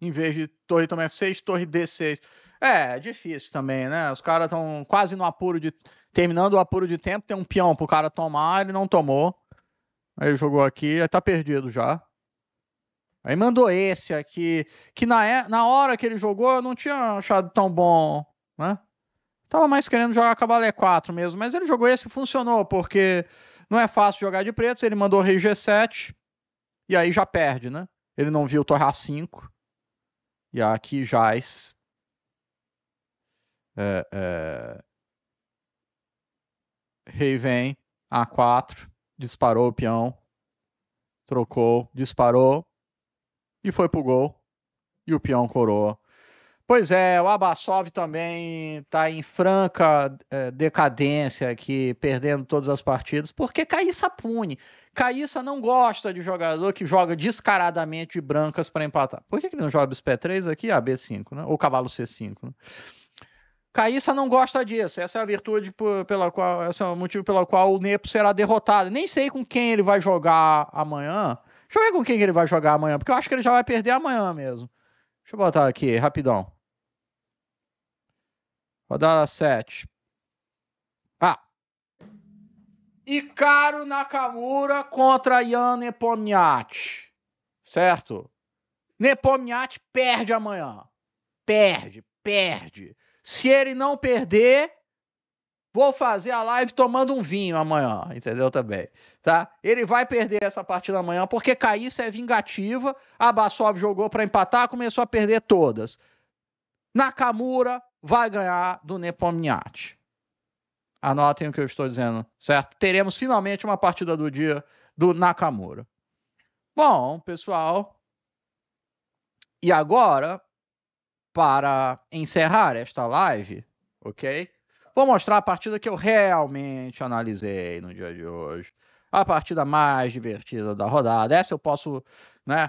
Em vez de torre toma F6, torre D6. É, é, difícil também, né? Os caras estão quase no apuro de terminando o apuro de tempo, tem um peão pro cara tomar, ele não tomou. Aí ele jogou aqui, aí tá perdido já. Aí mandou esse aqui, que na, é, na hora que ele jogou eu não tinha achado tão bom, né? Tava mais querendo jogar e 4 mesmo, mas ele jogou esse e funcionou, porque não é fácil jogar de preto, ele mandou rei G7, e aí já perde, né? Ele não viu torre A5, e aqui jaz. É, é... Rei vem, A4 disparou o peão, trocou, disparou e foi pro gol. E o peão coroa. Pois é, o Abasov também está em franca é, decadência aqui, perdendo todas as partidas, porque Caíssa pune. Caíssa não gosta de jogador que joga descaradamente de brancas para empatar. Por que, que ele não joga os P3 aqui? AB5, né? Ou cavalo C5, né? Caíssa não gosta disso. Essa é a virtude pela qual, esse é o motivo pelo qual o Nepo será derrotado. Nem sei com quem ele vai jogar amanhã. Deixa eu ver com quem ele vai jogar amanhã, porque eu acho que ele já vai perder amanhã mesmo. Deixa eu botar aqui, rapidão. Rodada 7. Ah. Icaro Nakamura contra Ian Nepomniachtchi. Certo? Nepomniachtchi perde amanhã. Perde, perde. Se ele não perder, vou fazer a live tomando um vinho amanhã, entendeu também, tá? Ele vai perder essa partida amanhã porque Caíssa é vingativa, Abassov jogou para empatar, começou a perder todas. Nakamura vai ganhar do Nepomniachtchi. Anotem o que eu estou dizendo, certo? Teremos finalmente uma partida do dia do Nakamura. Bom, pessoal, e agora para encerrar esta live, ok? Vou mostrar a partida que eu realmente analisei no dia de hoje. A partida mais divertida da rodada. Essa eu posso, né,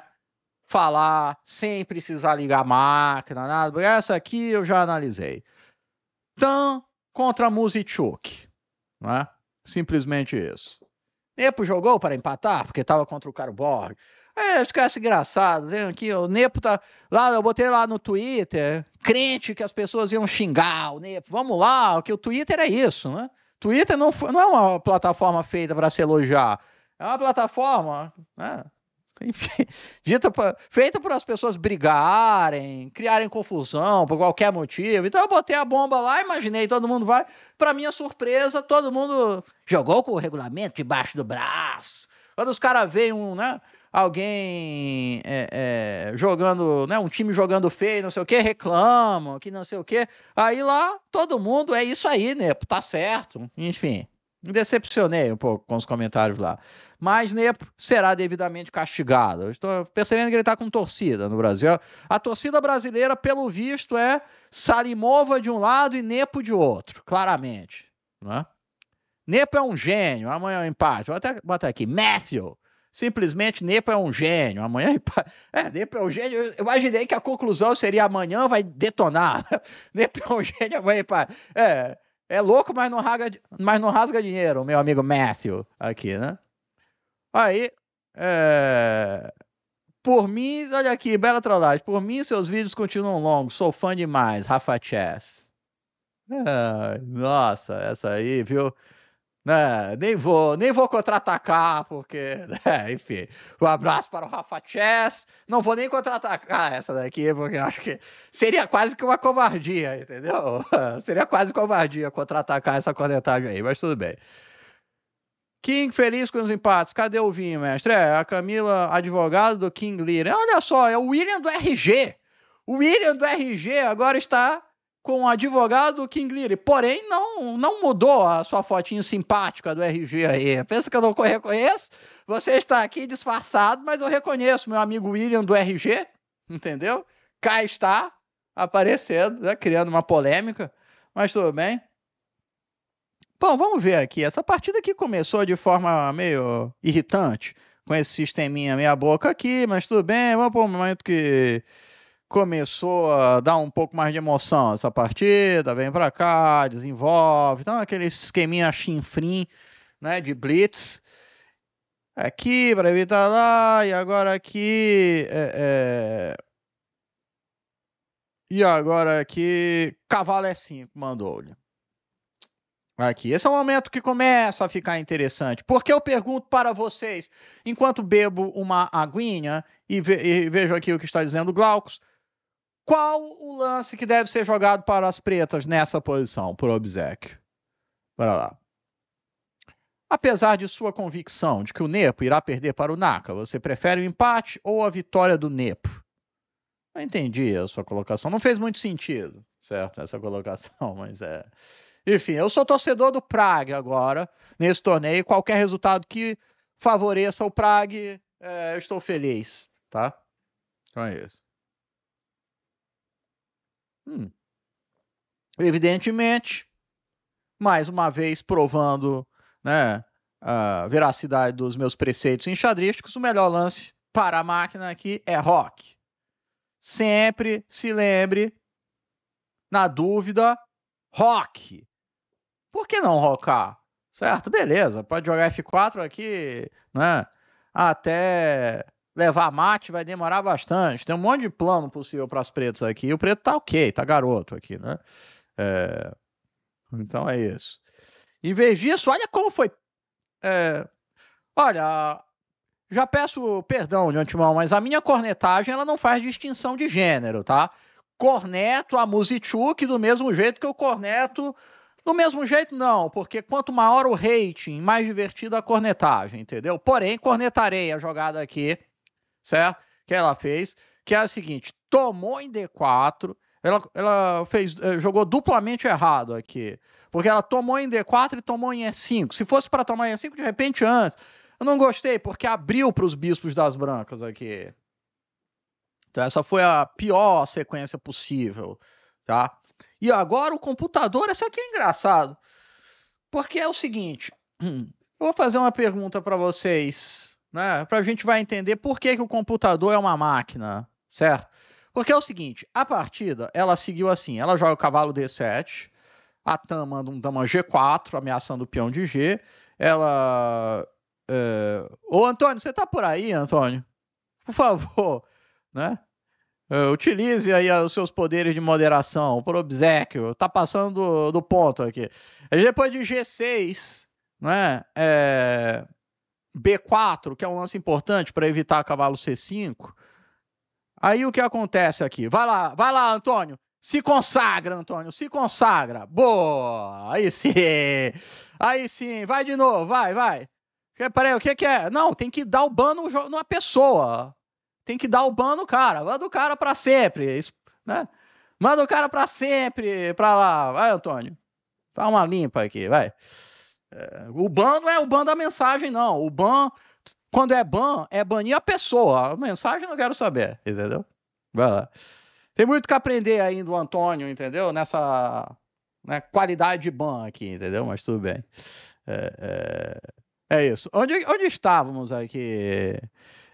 falar sem precisar ligar a máquina, nada. Essa aqui eu já analisei. Tan contra Musichuk, né? Simplesmente isso. Nepo jogou para empatar, porque estava contra o Caro Borges. É, os engraçado, vendo aqui, o Nepo tá. Lá, eu botei lá no Twitter, crente que as pessoas iam xingar o Nepo. Vamos lá, que o Twitter é isso, né? Twitter não, não é uma plataforma feita para se elogiar. É uma plataforma, né? Enfim, pra, feita para as pessoas brigarem, criarem confusão por qualquer motivo. Então eu botei a bomba lá, imaginei, todo mundo vai. Para minha surpresa, todo mundo jogou com o regulamento debaixo do braço. Quando os caras veem um, né? alguém é, é, jogando, né, um time jogando feio, não sei o que, reclamam, que não sei o que. Aí lá todo mundo é isso aí, Nepo, tá certo. Enfim, me decepcionei um pouco com os comentários lá. Mas Nepo será devidamente castigado. estou percebendo que ele está com torcida no Brasil. A torcida brasileira, pelo visto, é salimova de um lado e Nepo de outro, claramente. Né? Nepo é um gênio. Amanhã é um empate. Vou até botar aqui. Matthew simplesmente Nepo é um gênio, amanhã é, Nepo é um gênio, eu imaginei que a conclusão seria amanhã vai detonar, Nepo é um gênio, amanhã é, é louco, mas não, rasga, mas não rasga dinheiro, meu amigo Matthew, aqui, né? Aí, é... Por mim, olha aqui, bela trollagem. Por mim, seus vídeos continuam longos. Sou fã demais, Rafa Chess. É, nossa, essa aí, viu? Né? Nem vou, nem vou contra-atacar, porque, né? enfim. Um abraço para o Rafa Chess. Não vou nem contra-atacar essa daqui, porque acho que seria quase que uma covardia, entendeu? seria quase covardia contra-atacar essa cornetagem aí, mas tudo bem. King feliz com os empates. Cadê o vinho, mestre? É, a Camila, advogado do King Lear. Olha só, é o William do RG. O William do RG agora está com o advogado King Leary. Porém, não, não mudou a sua fotinho simpática do RG aí. Pensa que eu não reconheço? Você está aqui disfarçado, mas eu reconheço meu amigo William do RG, entendeu? Cá está, aparecendo, né? criando uma polêmica, mas tudo bem. Bom, vamos ver aqui. Essa partida aqui começou de forma meio irritante, com esse sisteminha meia boca aqui, mas tudo bem, vamos para um momento que começou a dar um pouco mais de emoção essa partida, vem para cá, desenvolve, então aquele esqueminha chinfrim, né, de blitz, aqui para evitar lá, e agora aqui, é, é... e agora aqui, cavalo é 5, mandou-lhe. Aqui, esse é o momento que começa a ficar interessante, porque eu pergunto para vocês, enquanto bebo uma aguinha e, ve e vejo aqui o que está dizendo Glaucus, qual o lance que deve ser jogado para as pretas nessa posição, por obsequio? Bora lá. Apesar de sua convicção de que o Nepo irá perder para o Naka, você prefere o empate ou a vitória do Nepo? Eu entendi a sua colocação. Não fez muito sentido, certo? Essa colocação, mas é. Enfim, eu sou torcedor do Prague agora, nesse torneio. Qualquer resultado que favoreça o Prague, é, eu estou feliz, tá? Então é isso. Hum. Evidentemente, mais uma vez provando né, a veracidade dos meus preceitos enxadrísticos, o melhor lance para a máquina aqui é rock. Sempre se lembre, na dúvida, rock. Por que não rocar? Certo? Beleza, pode jogar F4 aqui, né? Até levar mate vai demorar bastante. Tem um monte de plano possível para as pretas aqui. E o preto tá ok, tá garoto aqui, né? É... Então é isso. Em vez disso, olha como foi. É... Olha, já peço perdão de antemão, mas a minha cornetagem ela não faz distinção de gênero, tá? Corneto a Musichuk do mesmo jeito que eu corneto. Do mesmo jeito, não, porque quanto maior o rating, mais divertida a cornetagem, entendeu? Porém, cornetarei a jogada aqui certo? Que ela fez, que é a seguinte: tomou em D4, ela, ela fez, eh, jogou duplamente errado aqui, porque ela tomou em D4 e tomou em E5. Se fosse para tomar em E5, de repente antes. Eu não gostei, porque abriu para os bispos das brancas aqui. Então, essa foi a pior sequência possível, tá? E agora o computador, essa aqui é engraçado. Porque é o seguinte, eu vou fazer uma pergunta para vocês né? Para a gente vai entender por que, que o computador é uma máquina, certo? Porque é o seguinte, a partida ela seguiu assim, ela joga o cavalo D7, a Tama manda um dama G4, ameaçando o peão de G. Ela. É... Ô Antônio, você tá por aí, Antônio? Por favor, né? É, utilize aí ah, os seus poderes de moderação, por obsequio. Tá passando do, do ponto aqui. Depois de G6, né? É... B4, que é um lance importante para evitar cavalo C5. Aí o que acontece aqui? Vai lá, vai lá, Antônio. Se consagra, Antônio, se consagra. Boa! Aí sim! Aí sim, vai de novo, vai, vai. Peraí, o que, que é? Não, tem que dar o ban no, numa pessoa. Tem que dar o ban no cara. Manda o cara pra sempre, né? Manda o cara pra sempre pra lá. Vai, Antônio. Dá uma limpa aqui, vai. É, o ban não é o ban da mensagem, não. O ban, quando é ban, é banir a pessoa. A mensagem não quero saber, entendeu? Vai lá. Tem muito que aprender aí do Antônio, entendeu? Nessa né, qualidade de ban aqui, entendeu? Mas tudo bem. É, é, é isso. Onde, onde estávamos aqui?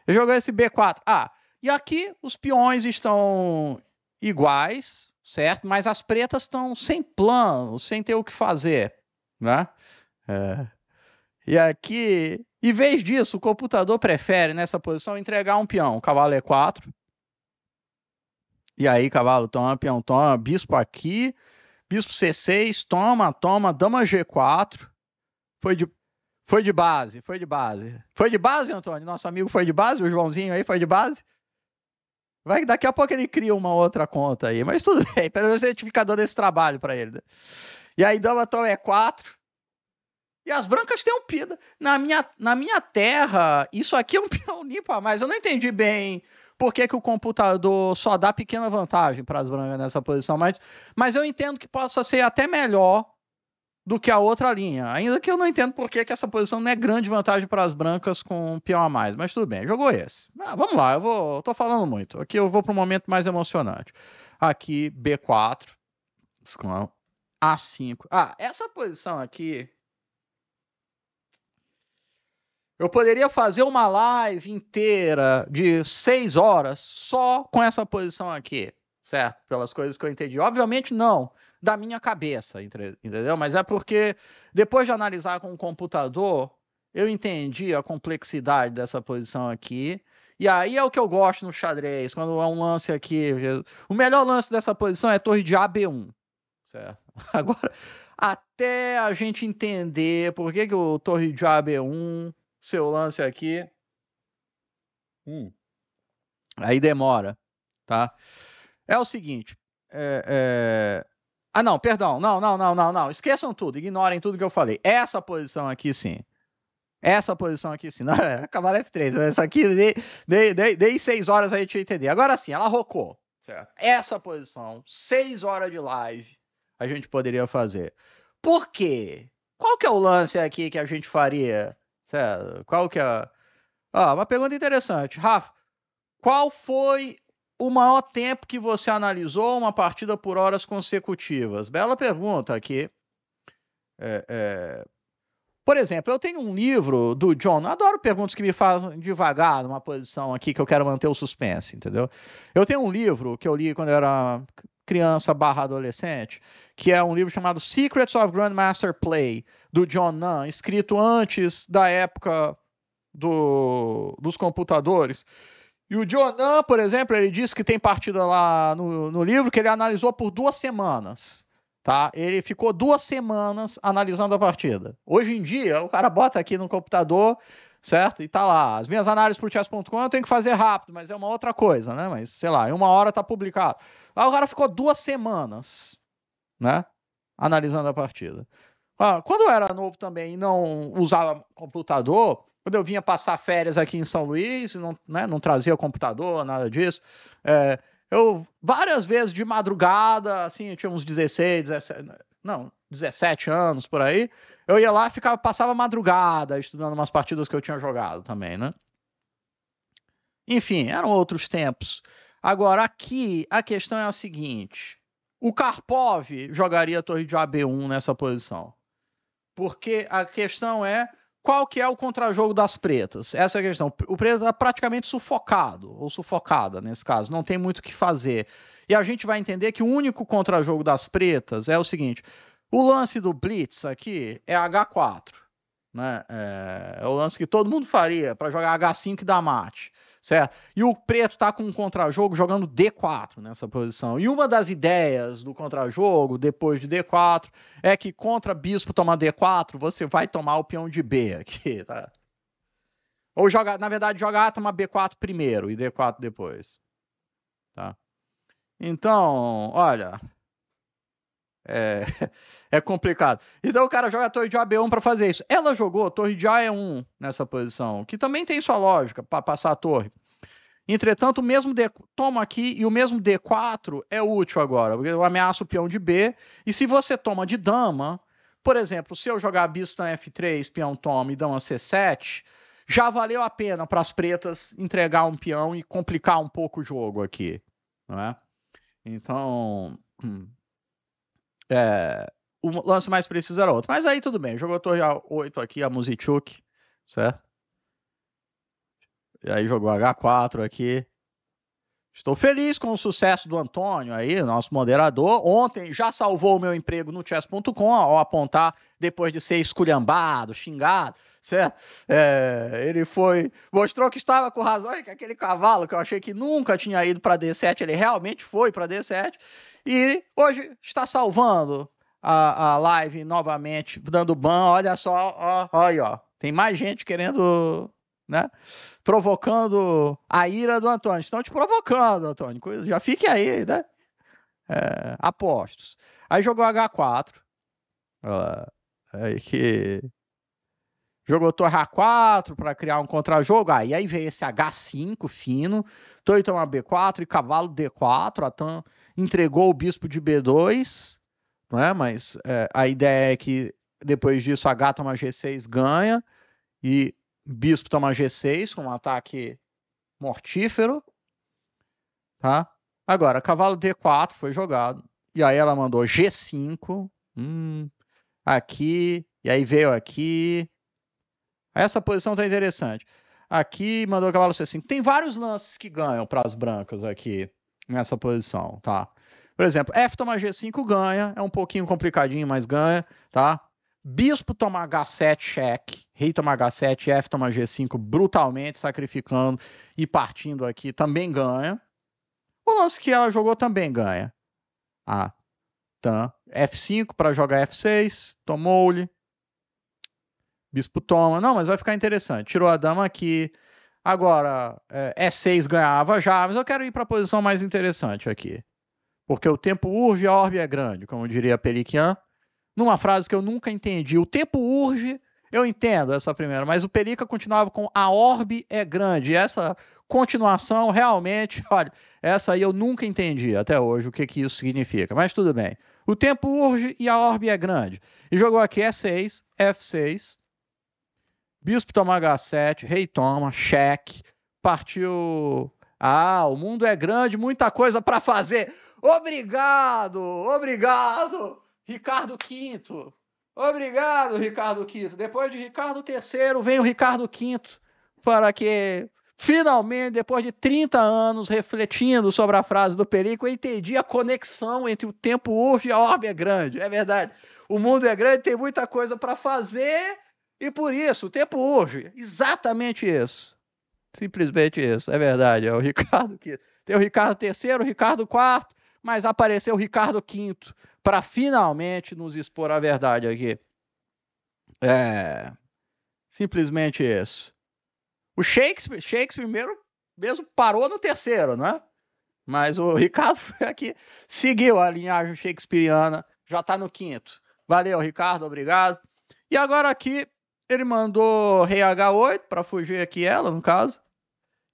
Eu joguei esse B4. Ah, e aqui os peões estão iguais, certo? Mas as pretas estão sem plano, sem ter o que fazer, né? É. E aqui, em vez disso, o computador prefere nessa posição entregar um peão. O cavalo E4. É e aí, cavalo toma, peão toma, bispo aqui, bispo C6, toma, toma, dama G4. Foi de, foi de base, foi de base. Foi de base, Antônio? Nosso amigo foi de base, o Joãozinho aí foi de base? Vai que daqui a pouco ele cria uma outra conta aí, mas tudo bem, pelo menos a gente fica dando esse trabalho para ele. Né? E aí, dama toma é E4. E as brancas têm um pida. Na minha, na minha terra, isso aqui é um peãolim a mais. Eu não entendi bem por que, que o computador só dá pequena vantagem para as brancas nessa posição, mas, mas eu entendo que possa ser até melhor do que a outra linha. Ainda que eu não entendo por que, que essa posição não é grande vantagem para as brancas com um peão a mais, mas tudo bem, jogou esse. Ah, vamos lá, eu vou, estou tô falando muito. Aqui eu vou para um momento mais emocionante. Aqui B4, exclamo, A5. Ah, essa posição aqui eu poderia fazer uma live inteira de seis horas só com essa posição aqui, certo? Pelas coisas que eu entendi. Obviamente não, da minha cabeça, entendeu? Mas é porque depois de analisar com o computador, eu entendi a complexidade dessa posição aqui. E aí é o que eu gosto no xadrez, quando é um lance aqui. O melhor lance dessa posição é torre de AB1, certo? Agora, até a gente entender por que, que o torre de AB1 seu lance aqui. Hum. Aí demora, tá? É o seguinte. É, é... Ah, não, perdão. Não, não, não, não, não. Esqueçam tudo, ignorem tudo que eu falei. Essa posição aqui, sim. Essa posição aqui, sim. Não, é cavalo F3. Né? Essa aqui, dei, dei, dei, dei seis horas aí de entender. Agora sim, ela rocou. Certo. Essa posição, seis horas de live, a gente poderia fazer. Por quê? Qual que é o lance aqui que a gente faria Certo? Qual que é a... Ah, uma pergunta interessante. Rafa, qual foi o maior tempo que você analisou uma partida por horas consecutivas? Bela pergunta aqui. É, é... Por exemplo, eu tenho um livro do John. adoro perguntas que me fazem devagar, numa posição aqui que eu quero manter o suspense, entendeu? Eu tenho um livro que eu li quando eu era criança barra adolescente, que é um livro chamado Secrets of Grandmaster Play, do John Nunn, escrito antes da época do, dos computadores. E o John Nunn, por exemplo, ele disse que tem partida lá no, no livro que ele analisou por duas semanas. Tá? Ele ficou duas semanas analisando a partida. Hoje em dia, o cara bota aqui no computador, certo? E tá lá. As minhas análises pro chess.com eu tenho que fazer rápido, mas é uma outra coisa, né? Mas sei lá, em uma hora tá publicado. Lá o cara ficou duas semanas né? Analisando a partida. Ah, quando eu era novo também e não usava computador, quando eu vinha passar férias aqui em São Luís, não, né, não trazia computador, nada disso, é, eu várias vezes de madrugada, assim, eu tinha uns 16, 17, não, 17 anos por aí, eu ia lá ficava passava madrugada estudando umas partidas que eu tinha jogado também, né? Enfim, eram outros tempos. Agora aqui a questão é a seguinte: o Karpov jogaria a torre de AB1 nessa posição. Porque a questão é qual que é o contrajogo das pretas? Essa é a questão. O preto está praticamente sufocado, ou sufocada nesse caso, não tem muito o que fazer. E a gente vai entender que o único contrajogo das pretas é o seguinte: o lance do Blitz aqui é H4. Né? É, é o lance que todo mundo faria para jogar H5 da mate certo? E o preto está com um contra-jogo jogando D4 nessa posição. E uma das ideias do contra-jogo, depois de D4, é que contra bispo tomar D4, você vai tomar o peão de B aqui, tá? Ou jogar na verdade, jogar A, tomar B4 primeiro e D4 depois, tá? Então, olha, é, é complicado. Então o cara joga a torre de AB1 para fazer isso. Ela jogou a torre de AE1 é nessa posição, que também tem sua lógica para passar a torre. Entretanto, o mesmo D, toma aqui e o mesmo D4 é útil agora. Eu ameaço o peão de B. E se você toma de dama, por exemplo, se eu jogar bispo na F3, peão toma e dama C7, já valeu a pena para as pretas entregar um peão e complicar um pouco o jogo aqui. Não é? Então, É, o lance mais preciso era outro. Mas aí tudo bem, jogou a torre A8 aqui, a Muzichuk, certo? E aí jogou H4 aqui. Estou feliz com o sucesso do Antônio aí, nosso moderador. Ontem já salvou o meu emprego no chess.com ao apontar depois de ser esculhambado, xingado, certo? É, ele foi. Mostrou que estava com razão e que aquele cavalo que eu achei que nunca tinha ido para D7, ele realmente foi para D7. E hoje está salvando a, a live novamente, dando ban. Olha só, ó, ó, ó. Tem mais gente querendo, né? Provocando a ira do Antônio. Estão te provocando, Antônio. Já fique aí, né? É, apostos. Aí jogou H4. aí que jogou torre A4 para criar um contra-jogo. Aí, aí veio esse H5 fino, torre toma B4 e cavalo D4. A TAM entregou o bispo de B2, não é? mas é, a ideia é que depois disso H toma G6, ganha, e bispo toma G6 com um ataque mortífero. Tá? Agora, cavalo D4 foi jogado, e aí ela mandou G5, hum, aqui, e aí veio aqui. Essa posição tá interessante. Aqui mandou cavalo C5. Tem vários lances que ganham para as brancas aqui nessa posição, tá? Por exemplo, F tomar G5 ganha, é um pouquinho complicadinho, mas ganha, tá? Bispo tomar H7 cheque, rei tomar H7, F tomar G5 brutalmente sacrificando e partindo aqui também ganha. O lance que ela jogou também ganha. Ah, tá. F5 para jogar F6, tomou-lhe. Bispo toma. Não, mas vai ficar interessante. Tirou a dama aqui, Agora, é, E6 ganhava já, mas eu quero ir para a posição mais interessante aqui. Porque o tempo urge, a orbe é grande, como diria Periquian. Numa frase que eu nunca entendi. O tempo urge, eu entendo essa primeira, mas o Perica continuava com a orbe é grande. E essa continuação, realmente, olha, essa aí eu nunca entendi até hoje o que, que isso significa. Mas tudo bem. O tempo urge e a orbe é grande. E jogou aqui E6, F6, Bispo toma H7, rei toma, cheque, partiu. Ah, o mundo é grande, muita coisa para fazer. Obrigado, obrigado, Ricardo V. Obrigado, Ricardo V. Depois de Ricardo III, vem o Ricardo V para que finalmente, depois de 30 anos refletindo sobre a frase do Perico, eu entendi a conexão entre o tempo hoje e a orbe é grande. É verdade. O mundo é grande, tem muita coisa para fazer. E por isso, o tempo urge. Exatamente isso. Simplesmente isso. É verdade. É o Ricardo que tem o Ricardo III o Ricardo IV mas apareceu o Ricardo V para finalmente nos expor a verdade aqui. É simplesmente isso. O Shakespeare, Shakespeare primeiro mesmo parou no terceiro, não é Mas o Ricardo foi aqui, seguiu a linhagem shakespeariana, já está no quinto. Valeu, Ricardo, obrigado. E agora aqui ele mandou rei H8 para fugir aqui ela, no caso.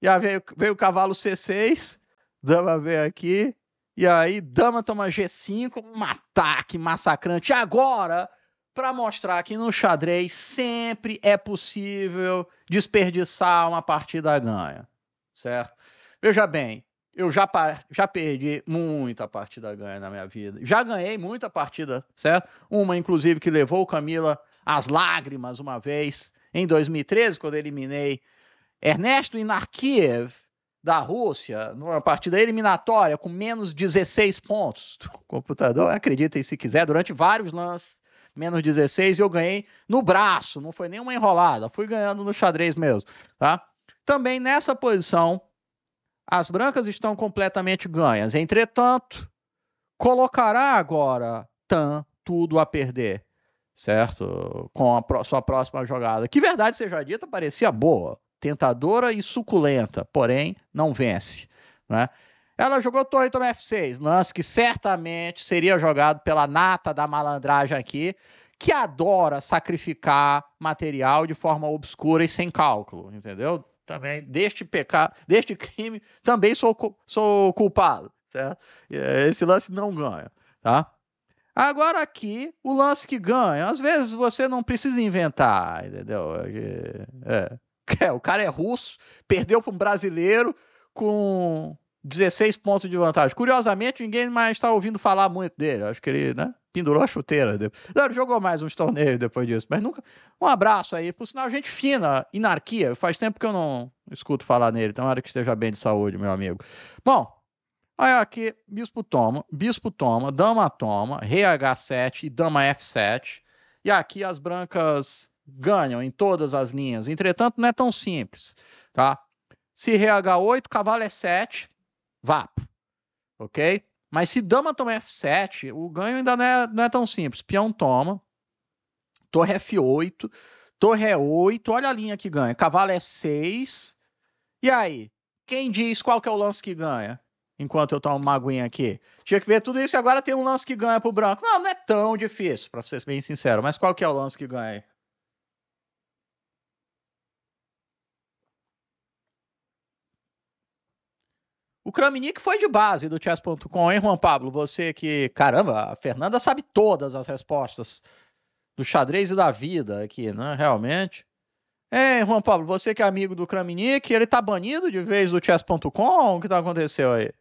Já veio, veio o cavalo C6. Dama veio aqui. E aí, dama toma G5. Um ataque massacrante. Agora, para mostrar que no xadrez sempre é possível desperdiçar uma partida ganha. Certo? Veja bem, eu já, já perdi muita partida ganha na minha vida. Já ganhei muita partida, certo? Uma, inclusive, que levou o Camila as lágrimas uma vez, em 2013, quando eliminei Ernesto Inarkiev da Rússia, numa partida eliminatória com menos 16 pontos. O computador, acreditem se quiser, durante vários lances, menos 16, eu ganhei no braço, não foi nenhuma enrolada, fui ganhando no xadrez mesmo, tá? Também nessa posição, as brancas estão completamente ganhas. Entretanto, colocará agora Tan tudo a perder certo? Com a sua próxima jogada. Que verdade seja dita, parecia boa, tentadora e suculenta, porém não vence, né? Ela jogou torre também F6, lance que certamente seria jogado pela nata da malandragem aqui, que adora sacrificar material de forma obscura e sem cálculo, entendeu? Também deste pecado, deste crime, também sou, sou culpado. Certo? Eh, esse lance não ganha, tá? Agora aqui, o lance que ganha. Às vezes você não precisa inventar, entendeu? É. É, o cara é russo, perdeu para um brasileiro com 16 pontos de vantagem. Curiosamente, ninguém mais está ouvindo falar muito dele. Acho que ele, né? Pendurou a chuteira. Não, jogou mais uns torneios depois disso, mas nunca. Um abraço aí. Por sinal, gente fina, inarquia. Faz tempo que eu não escuto falar nele. Então, era que esteja bem de saúde, meu amigo. Bom, Aí aqui, bispo toma, bispo toma, dama toma, rei H7 e dama F7. E aqui as brancas ganham em todas as linhas. Entretanto, não é tão simples, tá? Se rei H8, cavalo é E7, vapo, ok? Mas se dama toma F7, o ganho ainda não é, não é tão simples. Peão toma, torre F8, torre E8, olha a linha que ganha. Cavalo é E6, e aí? Quem diz qual que é o lance que ganha? enquanto eu tomo uma aguinha aqui. Tinha que ver tudo isso e agora tem um lance que ganha pro branco. Não, não é tão difícil, pra ser bem sincero. Mas qual que é o lance que ganha aí? O Kramnik foi de base do chess.com, hein, Juan Pablo? Você que, caramba, a Fernanda sabe todas as respostas do xadrez e da vida aqui, né? Realmente. Hein, Juan Pablo, você que é amigo do Kramnik, ele tá banido de vez do chess.com? O que tá acontecendo aí?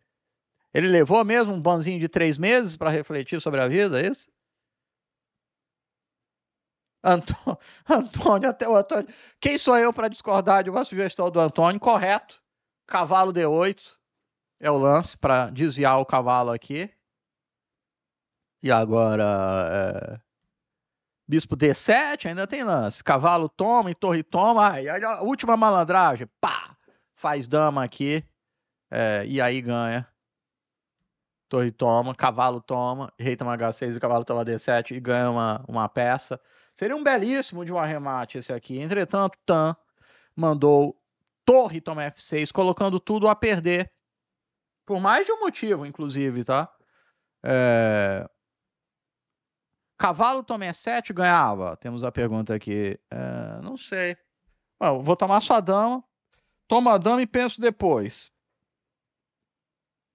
Ele levou mesmo um banzinho de três meses para refletir sobre a vida, é isso? Antônio, Antônio, até o Antônio. Quem sou eu para discordar de uma sugestão do Antônio? Correto. Cavalo D8 é o lance para desviar o cavalo aqui. E agora. É... Bispo D7 ainda tem lance. Cavalo toma e torre toma. Ai, a última malandragem. Pá! Faz dama aqui. É, e aí ganha torre toma, cavalo toma, rei toma H6 e cavalo toma D7 e ganha uma, uma peça. Seria um belíssimo de um arremate esse aqui. Entretanto, Tan mandou torre toma F6, colocando tudo a perder. Por mais de um motivo, inclusive, tá? É... Cavalo toma E7 ganhava. Temos a pergunta aqui. É... Não sei. Bom, vou tomar sua dama. Toma a dama e penso depois.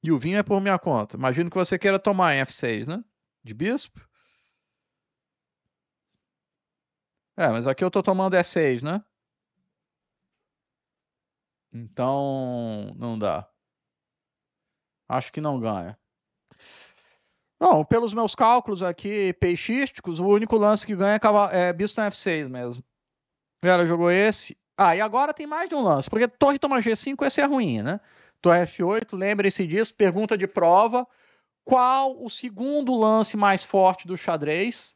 E o vinho é por minha conta. Imagino que você queira tomar em F6, né? De bispo. É, mas aqui eu tô tomando E6, né? Então, não dá. Acho que não ganha. Não, pelos meus cálculos aqui peixísticos, o único lance que ganha é, é bispo na F6 mesmo. Galera, jogou esse. Ah, e agora tem mais de um lance, porque torre toma G5, esse é ruim, né? do F8, lembrem-se disso, pergunta de prova. Qual o segundo lance mais forte do xadrez?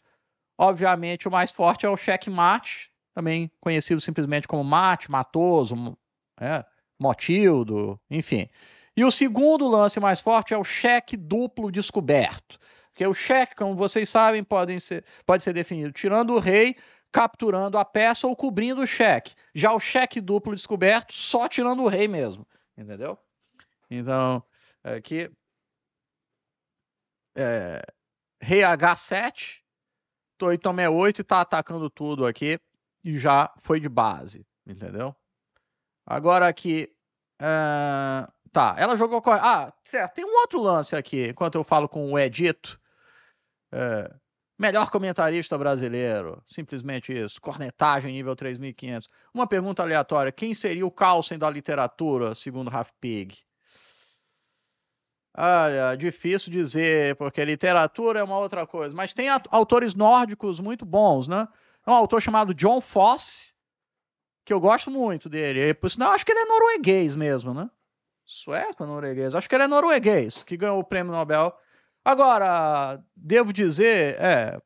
Obviamente, o mais forte é o checkmate, também conhecido simplesmente como mate, matoso, é, motildo, enfim. E o segundo lance mais forte é o cheque duplo descoberto. Porque o cheque, como vocês sabem, podem ser, pode ser definido tirando o rei, capturando a peça ou cobrindo o cheque. Já o cheque duplo descoberto, só tirando o rei mesmo. Entendeu? Então, aqui. É, é, Rei H7. Toitomé 8 e tá atacando tudo aqui. E já foi de base, entendeu? Agora aqui. Uh, tá, ela jogou com. Ah, certo, tem um outro lance aqui, enquanto eu falo com o Edito. É, melhor comentarista brasileiro. Simplesmente isso. Cornetagem nível 3500. Uma pergunta aleatória: quem seria o Carlsen da literatura, segundo Raf Pig? ah, difícil dizer, porque literatura é uma outra coisa, mas tem autores nórdicos muito bons, né? É um autor chamado John Fosse, que eu gosto muito dele. E, por sinal, acho que ele é norueguês mesmo, né? Sueco norueguês? Acho que ele é norueguês, que ganhou o prêmio Nobel. Agora, devo dizer, é.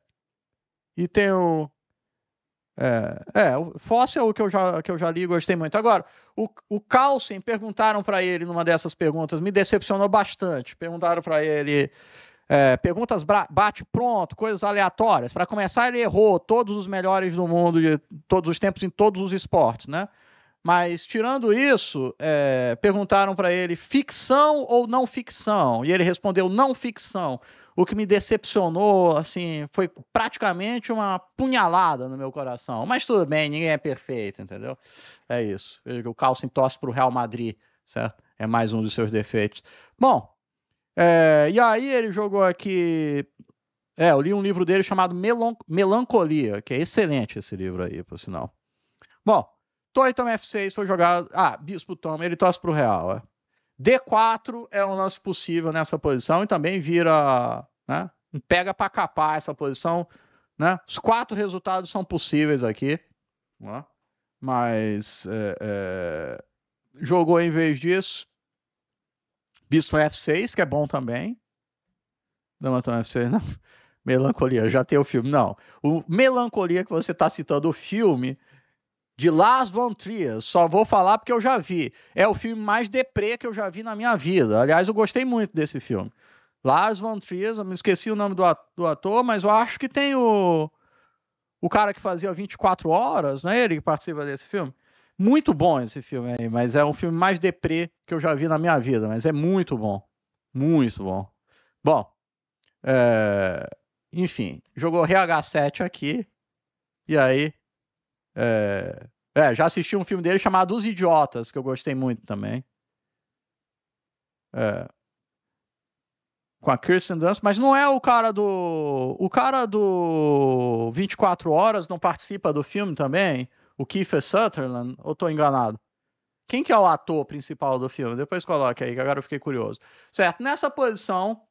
E tem o é, é, o fóssil é o que eu já, que eu já li e gostei muito. Agora, o, o Carlsen, perguntaram para ele numa dessas perguntas, me decepcionou bastante. Perguntaram para ele é, perguntas bate-pronto, coisas aleatórias. Para começar, ele errou todos os melhores do mundo de todos os tempos em todos os esportes, né? Mas, tirando isso, é, perguntaram para ele ficção ou não ficção? E ele respondeu não ficção o que me decepcionou, assim, foi praticamente uma punhalada no meu coração. Mas tudo bem, ninguém é perfeito, entendeu? É isso. O Carlsen tosse para o Real Madrid, certo? É mais um dos seus defeitos. Bom, é, e aí ele jogou aqui. É, eu li um livro dele chamado Melon Melancolia, que é excelente esse livro aí, por sinal. Bom, Toitom F6 foi jogado. Ah, Bispo Tom, ele tosse para o Real, é. D4 é um lance possível nessa posição e também vira né? Pega para capar essa posição. Né? Os quatro resultados são possíveis aqui. Né? Mas é, é, jogou em vez disso. Bispo F6, que é bom também. Dama Tom F6, não. Melancolia, já tem o filme. Não. O Melancolia que você está citando, o filme de Lars von Trier, só vou falar porque eu já vi. É o filme mais deprê que eu já vi na minha vida. Aliás, eu gostei muito desse filme. Lars von Trier, eu me esqueci o nome do, do ator, mas eu acho que tem o, o cara que fazia 24 horas, não é ele que participa desse filme? Muito bom esse filme aí, mas é um filme mais deprê que eu já vi na minha vida, mas é muito bom. Muito bom. Bom, é... enfim, jogou RH7 aqui, e aí. É... é, já assisti um filme dele chamado Os Idiotas, que eu gostei muito também. É, com a Kirsten Dunst, mas não é o cara do. O cara do 24 Horas não participa do filme também? O Kiefer Sutherland? Ou tô enganado? Quem que é o ator principal do filme? Depois coloque aí, que agora eu fiquei curioso. Certo, nessa posição.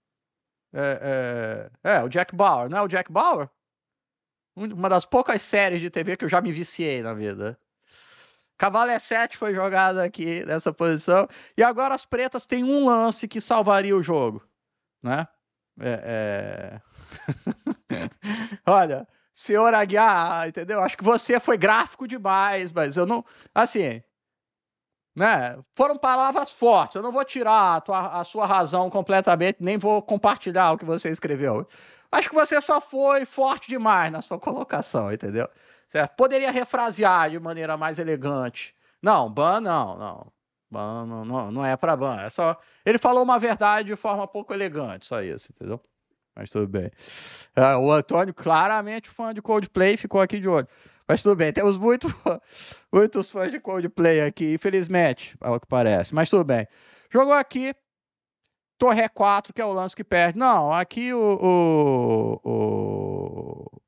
É, é, é o Jack Bauer, não é o Jack Bauer? Uma das poucas séries de TV que eu já me viciei na vida. Cavalo E7 foi jogado aqui nessa posição. E agora as pretas têm um lance que salvaria o jogo né? É, é... Olha, senhor Aguiar, entendeu? Acho que você foi gráfico demais, mas eu não. Assim, né? Foram palavras fortes. Eu não vou tirar a, tua, a sua razão completamente, nem vou compartilhar o que você escreveu. Acho que você só foi forte demais na sua colocação, entendeu? Certo? Poderia refrasear de maneira mais elegante. Não, ban não, não não, não, não é para ban. É só. Ele falou uma verdade de forma pouco elegante, só isso, entendeu? Mas tudo bem. Ah, o Antônio, claramente fã de Coldplay, ficou aqui de olho. Mas tudo bem, temos muito, muitos fãs de Coldplay aqui, infelizmente, é o que parece. Mas tudo bem. Jogou aqui, Torre 4, que é o lance que perde. Não, aqui o. o, o...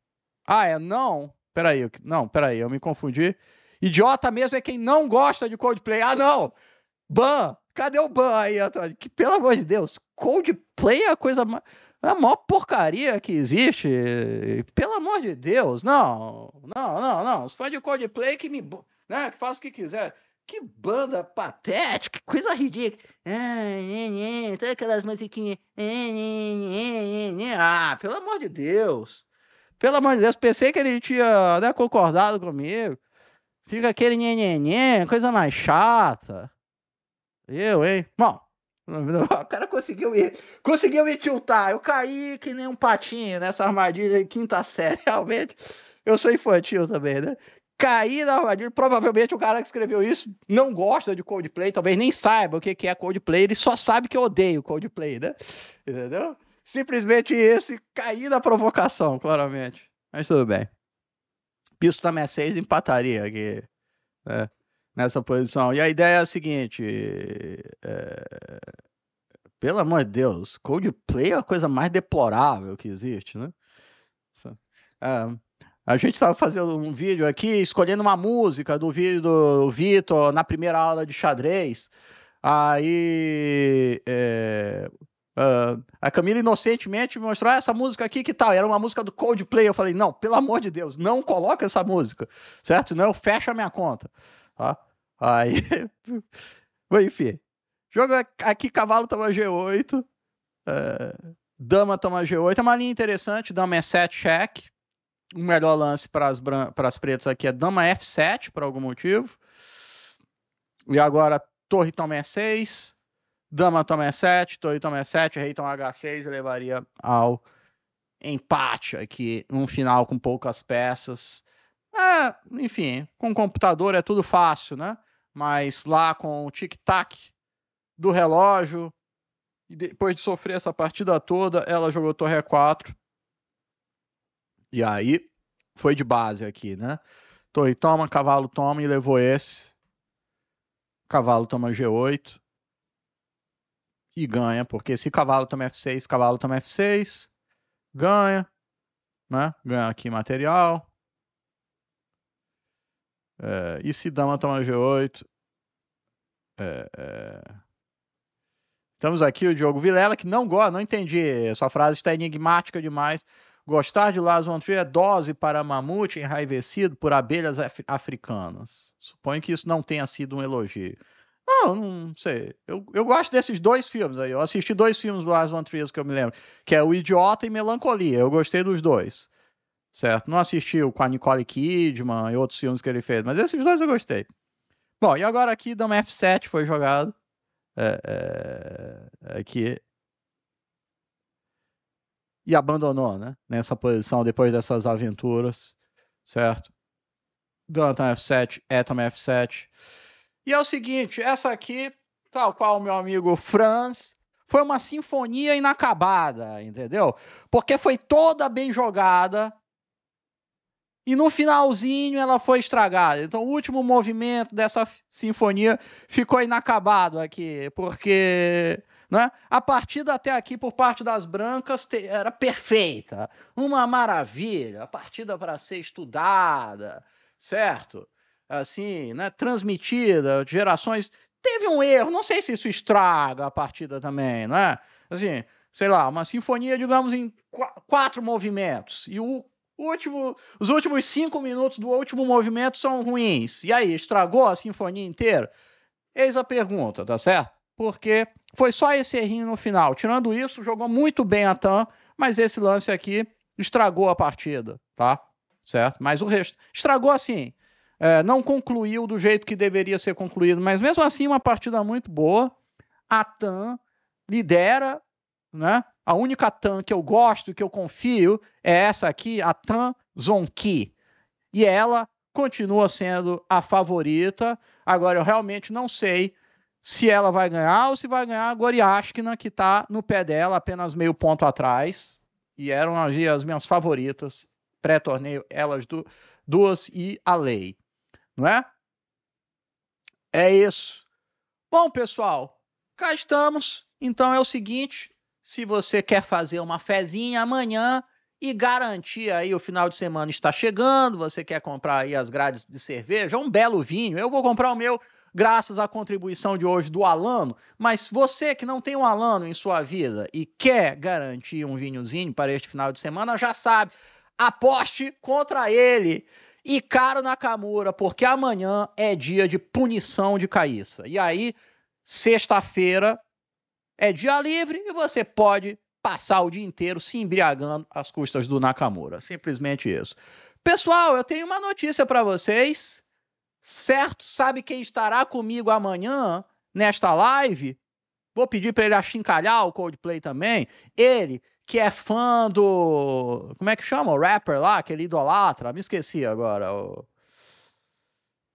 Ah, é não? Peraí, não, peraí, eu me confundi. Idiota mesmo é quem não gosta de Coldplay. Ah, não! Ban! Cadê o ban aí, Antônio? Que, pelo amor de Deus, Coldplay é a coisa mais. É a maior porcaria que existe. Pelo amor de Deus, não, não, não, não. Os fãs de Coldplay que me. Né, que façam o que quiser. Que banda patética, que coisa ridícula. Ah, todas aquelas musiquinhas. Ah, ah, pelo amor de Deus. Pelo amor de Deus, pensei que ele tinha né, concordado comigo. Fica aquele nhenhenhen, coisa mais chata. Eu, hein? Bom, o cara conseguiu me, conseguiu me tiltar. Eu caí que nem um patinho nessa armadilha em quinta série. Realmente, eu sou infantil também, né? Caí na armadilha. Provavelmente o cara que escreveu isso não gosta de Coldplay, talvez nem saiba o que é Coldplay, ele só sabe que eu odeio Coldplay, né? Entendeu? Simplesmente esse caí na provocação, claramente. Mas tudo bem. Pisto também é 6, empataria aqui, né, nessa posição. E a ideia é a seguinte: é, pelo amor de Deus, Coldplay é a coisa mais deplorável que existe, né? É, a gente estava fazendo um vídeo aqui, escolhendo uma música do vídeo do Vitor na primeira aula de xadrez. Aí é, Uh, a Camila inocentemente me mostrou ah, essa música aqui que tal. Era uma música do Coldplay. Eu falei, não, pelo amor de Deus, não coloca essa música, certo? Senão eu fecho a minha conta. Tá? Aí, enfim. Jogo é aqui, cavalo toma G8. Uh, eh, dama toma G8. É uma linha interessante. Dama é 7 check. O melhor lance para as pretas aqui é dama F7, por algum motivo. E agora torre toma E6. Dama toma E7, Torre toma E7, Rei toma H6 levaria ao empate aqui, um final com poucas peças. É, enfim, com computador é tudo fácil, né? Mas lá com o tic-tac do relógio, e depois de sofrer essa partida toda, ela jogou Torre 4. E aí foi de base aqui, né? Torre toma, cavalo toma e levou esse. Cavalo toma G8 e ganha, porque se cavalo toma F6, cavalo toma F6, ganha, né? Ganha aqui material. É, e se dama toma G8? É, é... Estamos aqui, o Diogo Vilela, que não gosta, não entendi, sua frase está enigmática demais. Gostar de Lars von Trier é dose para mamute enraivecido por abelhas af africanas. Suponho que isso não tenha sido um elogio. Não, não sei. Eu, eu gosto desses dois filmes aí. Eu assisti dois filmes do Lars von Trier que eu me lembro, que é O Idiota e Melancolia. Eu gostei dos dois. Certo? Não assisti o com a Nicole Kidman e outros filmes que ele fez, mas esses dois eu gostei. Bom, e agora aqui Dama F7 foi jogado. É, é, aqui. É e abandonou, né? Nessa posição depois dessas aventuras, certo? Dama F7, Atom F7. E é o seguinte, essa aqui, tal qual o meu amigo Franz, foi uma sinfonia inacabada, entendeu? Porque foi toda bem jogada e no finalzinho ela foi estragada. Então o último movimento dessa sinfonia ficou inacabado aqui, porque né? A partida até aqui por parte das brancas era perfeita, uma maravilha, a partida para ser estudada, certo? assim, né, transmitida de gerações, teve um erro. Não sei se isso estraga a partida também, né? Assim, sei lá, uma sinfonia, digamos, em quatro movimentos. E o último, os últimos cinco minutos do último movimento são ruins. E aí, estragou a sinfonia inteira? Eis a pergunta, tá certo? Porque foi só esse errinho no final. Tirando isso, jogou muito bem a TAM, mas esse lance aqui estragou a partida, tá? Certo? Mas o resto. Estragou assim. É, não concluiu do jeito que deveria ser concluído, mas mesmo assim uma partida muito boa. A TAM lidera, né? A única TAM que eu gosto, que eu confio, é essa aqui, a TAM Zonki. E ela continua sendo a favorita. Agora eu realmente não sei se ela vai ganhar ou se vai ganhar a Goriashkina, que está no pé dela, apenas meio ponto atrás. E eram as minhas favoritas pré-torneio, elas duas e a lei não é? É isso. Bom, pessoal, cá estamos. Então é o seguinte, se você quer fazer uma fezinha amanhã e garantir aí o final de semana está chegando, você quer comprar aí as grades de cerveja, um belo vinho, eu vou comprar o meu graças à contribuição de hoje do Alano, mas você que não tem um Alano em sua vida e quer garantir um vinhozinho para este final de semana, já sabe, aposte contra ele. E caro Nakamura, porque amanhã é dia de punição de Caíssa. E aí, sexta-feira é dia livre e você pode passar o dia inteiro se embriagando às custas do Nakamura. Simplesmente isso. Pessoal, eu tenho uma notícia para vocês. Certo? Sabe quem estará comigo amanhã nesta live? Vou pedir para ele achincalhar o Coldplay também. Ele, que é fã do. Como é que chama? O rapper lá, aquele idolatra. Me esqueci agora. O...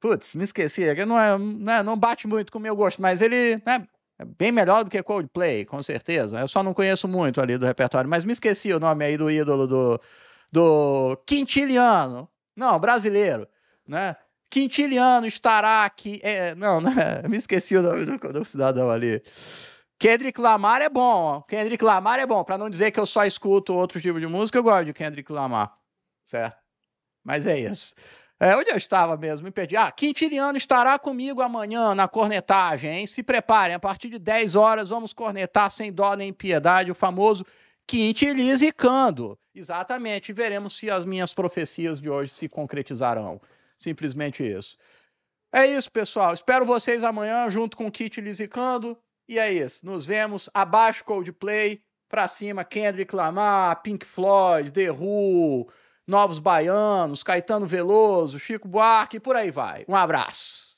Putz, me esqueci. É não, é, não, é, não bate muito com o meu gosto, mas ele né, é bem melhor do que Coldplay, com certeza. Eu só não conheço muito ali do repertório, mas me esqueci o nome aí do ídolo do, do Quintiliano. Não, brasileiro, né? Quintiliano estará aqui. É, não, né? me esqueci o nome do, do cidadão ali. Kendrick Lamar é bom, ó. Kendrick Lamar é bom. Para não dizer que eu só escuto outro tipo de música, eu gosto de Kendrick Lamar, certo? Mas é isso. É, onde eu estava mesmo? Me perdi. Ah, Quintiliano estará comigo amanhã na cornetagem, hein? Se preparem, a partir de 10 horas vamos cornetar sem dó nem piedade o famoso Quintiliz Exatamente, veremos se as minhas profecias de hoje se concretizarão. Simplesmente isso. É isso, pessoal. Espero vocês amanhã junto com o Kit Lisicando. E é isso. Nos vemos. Abaixo Coldplay. Pra cima, Kendrick Lamar, Pink Floyd, The Who, Novos Baianos, Caetano Veloso, Chico Buarque e por aí vai. Um abraço.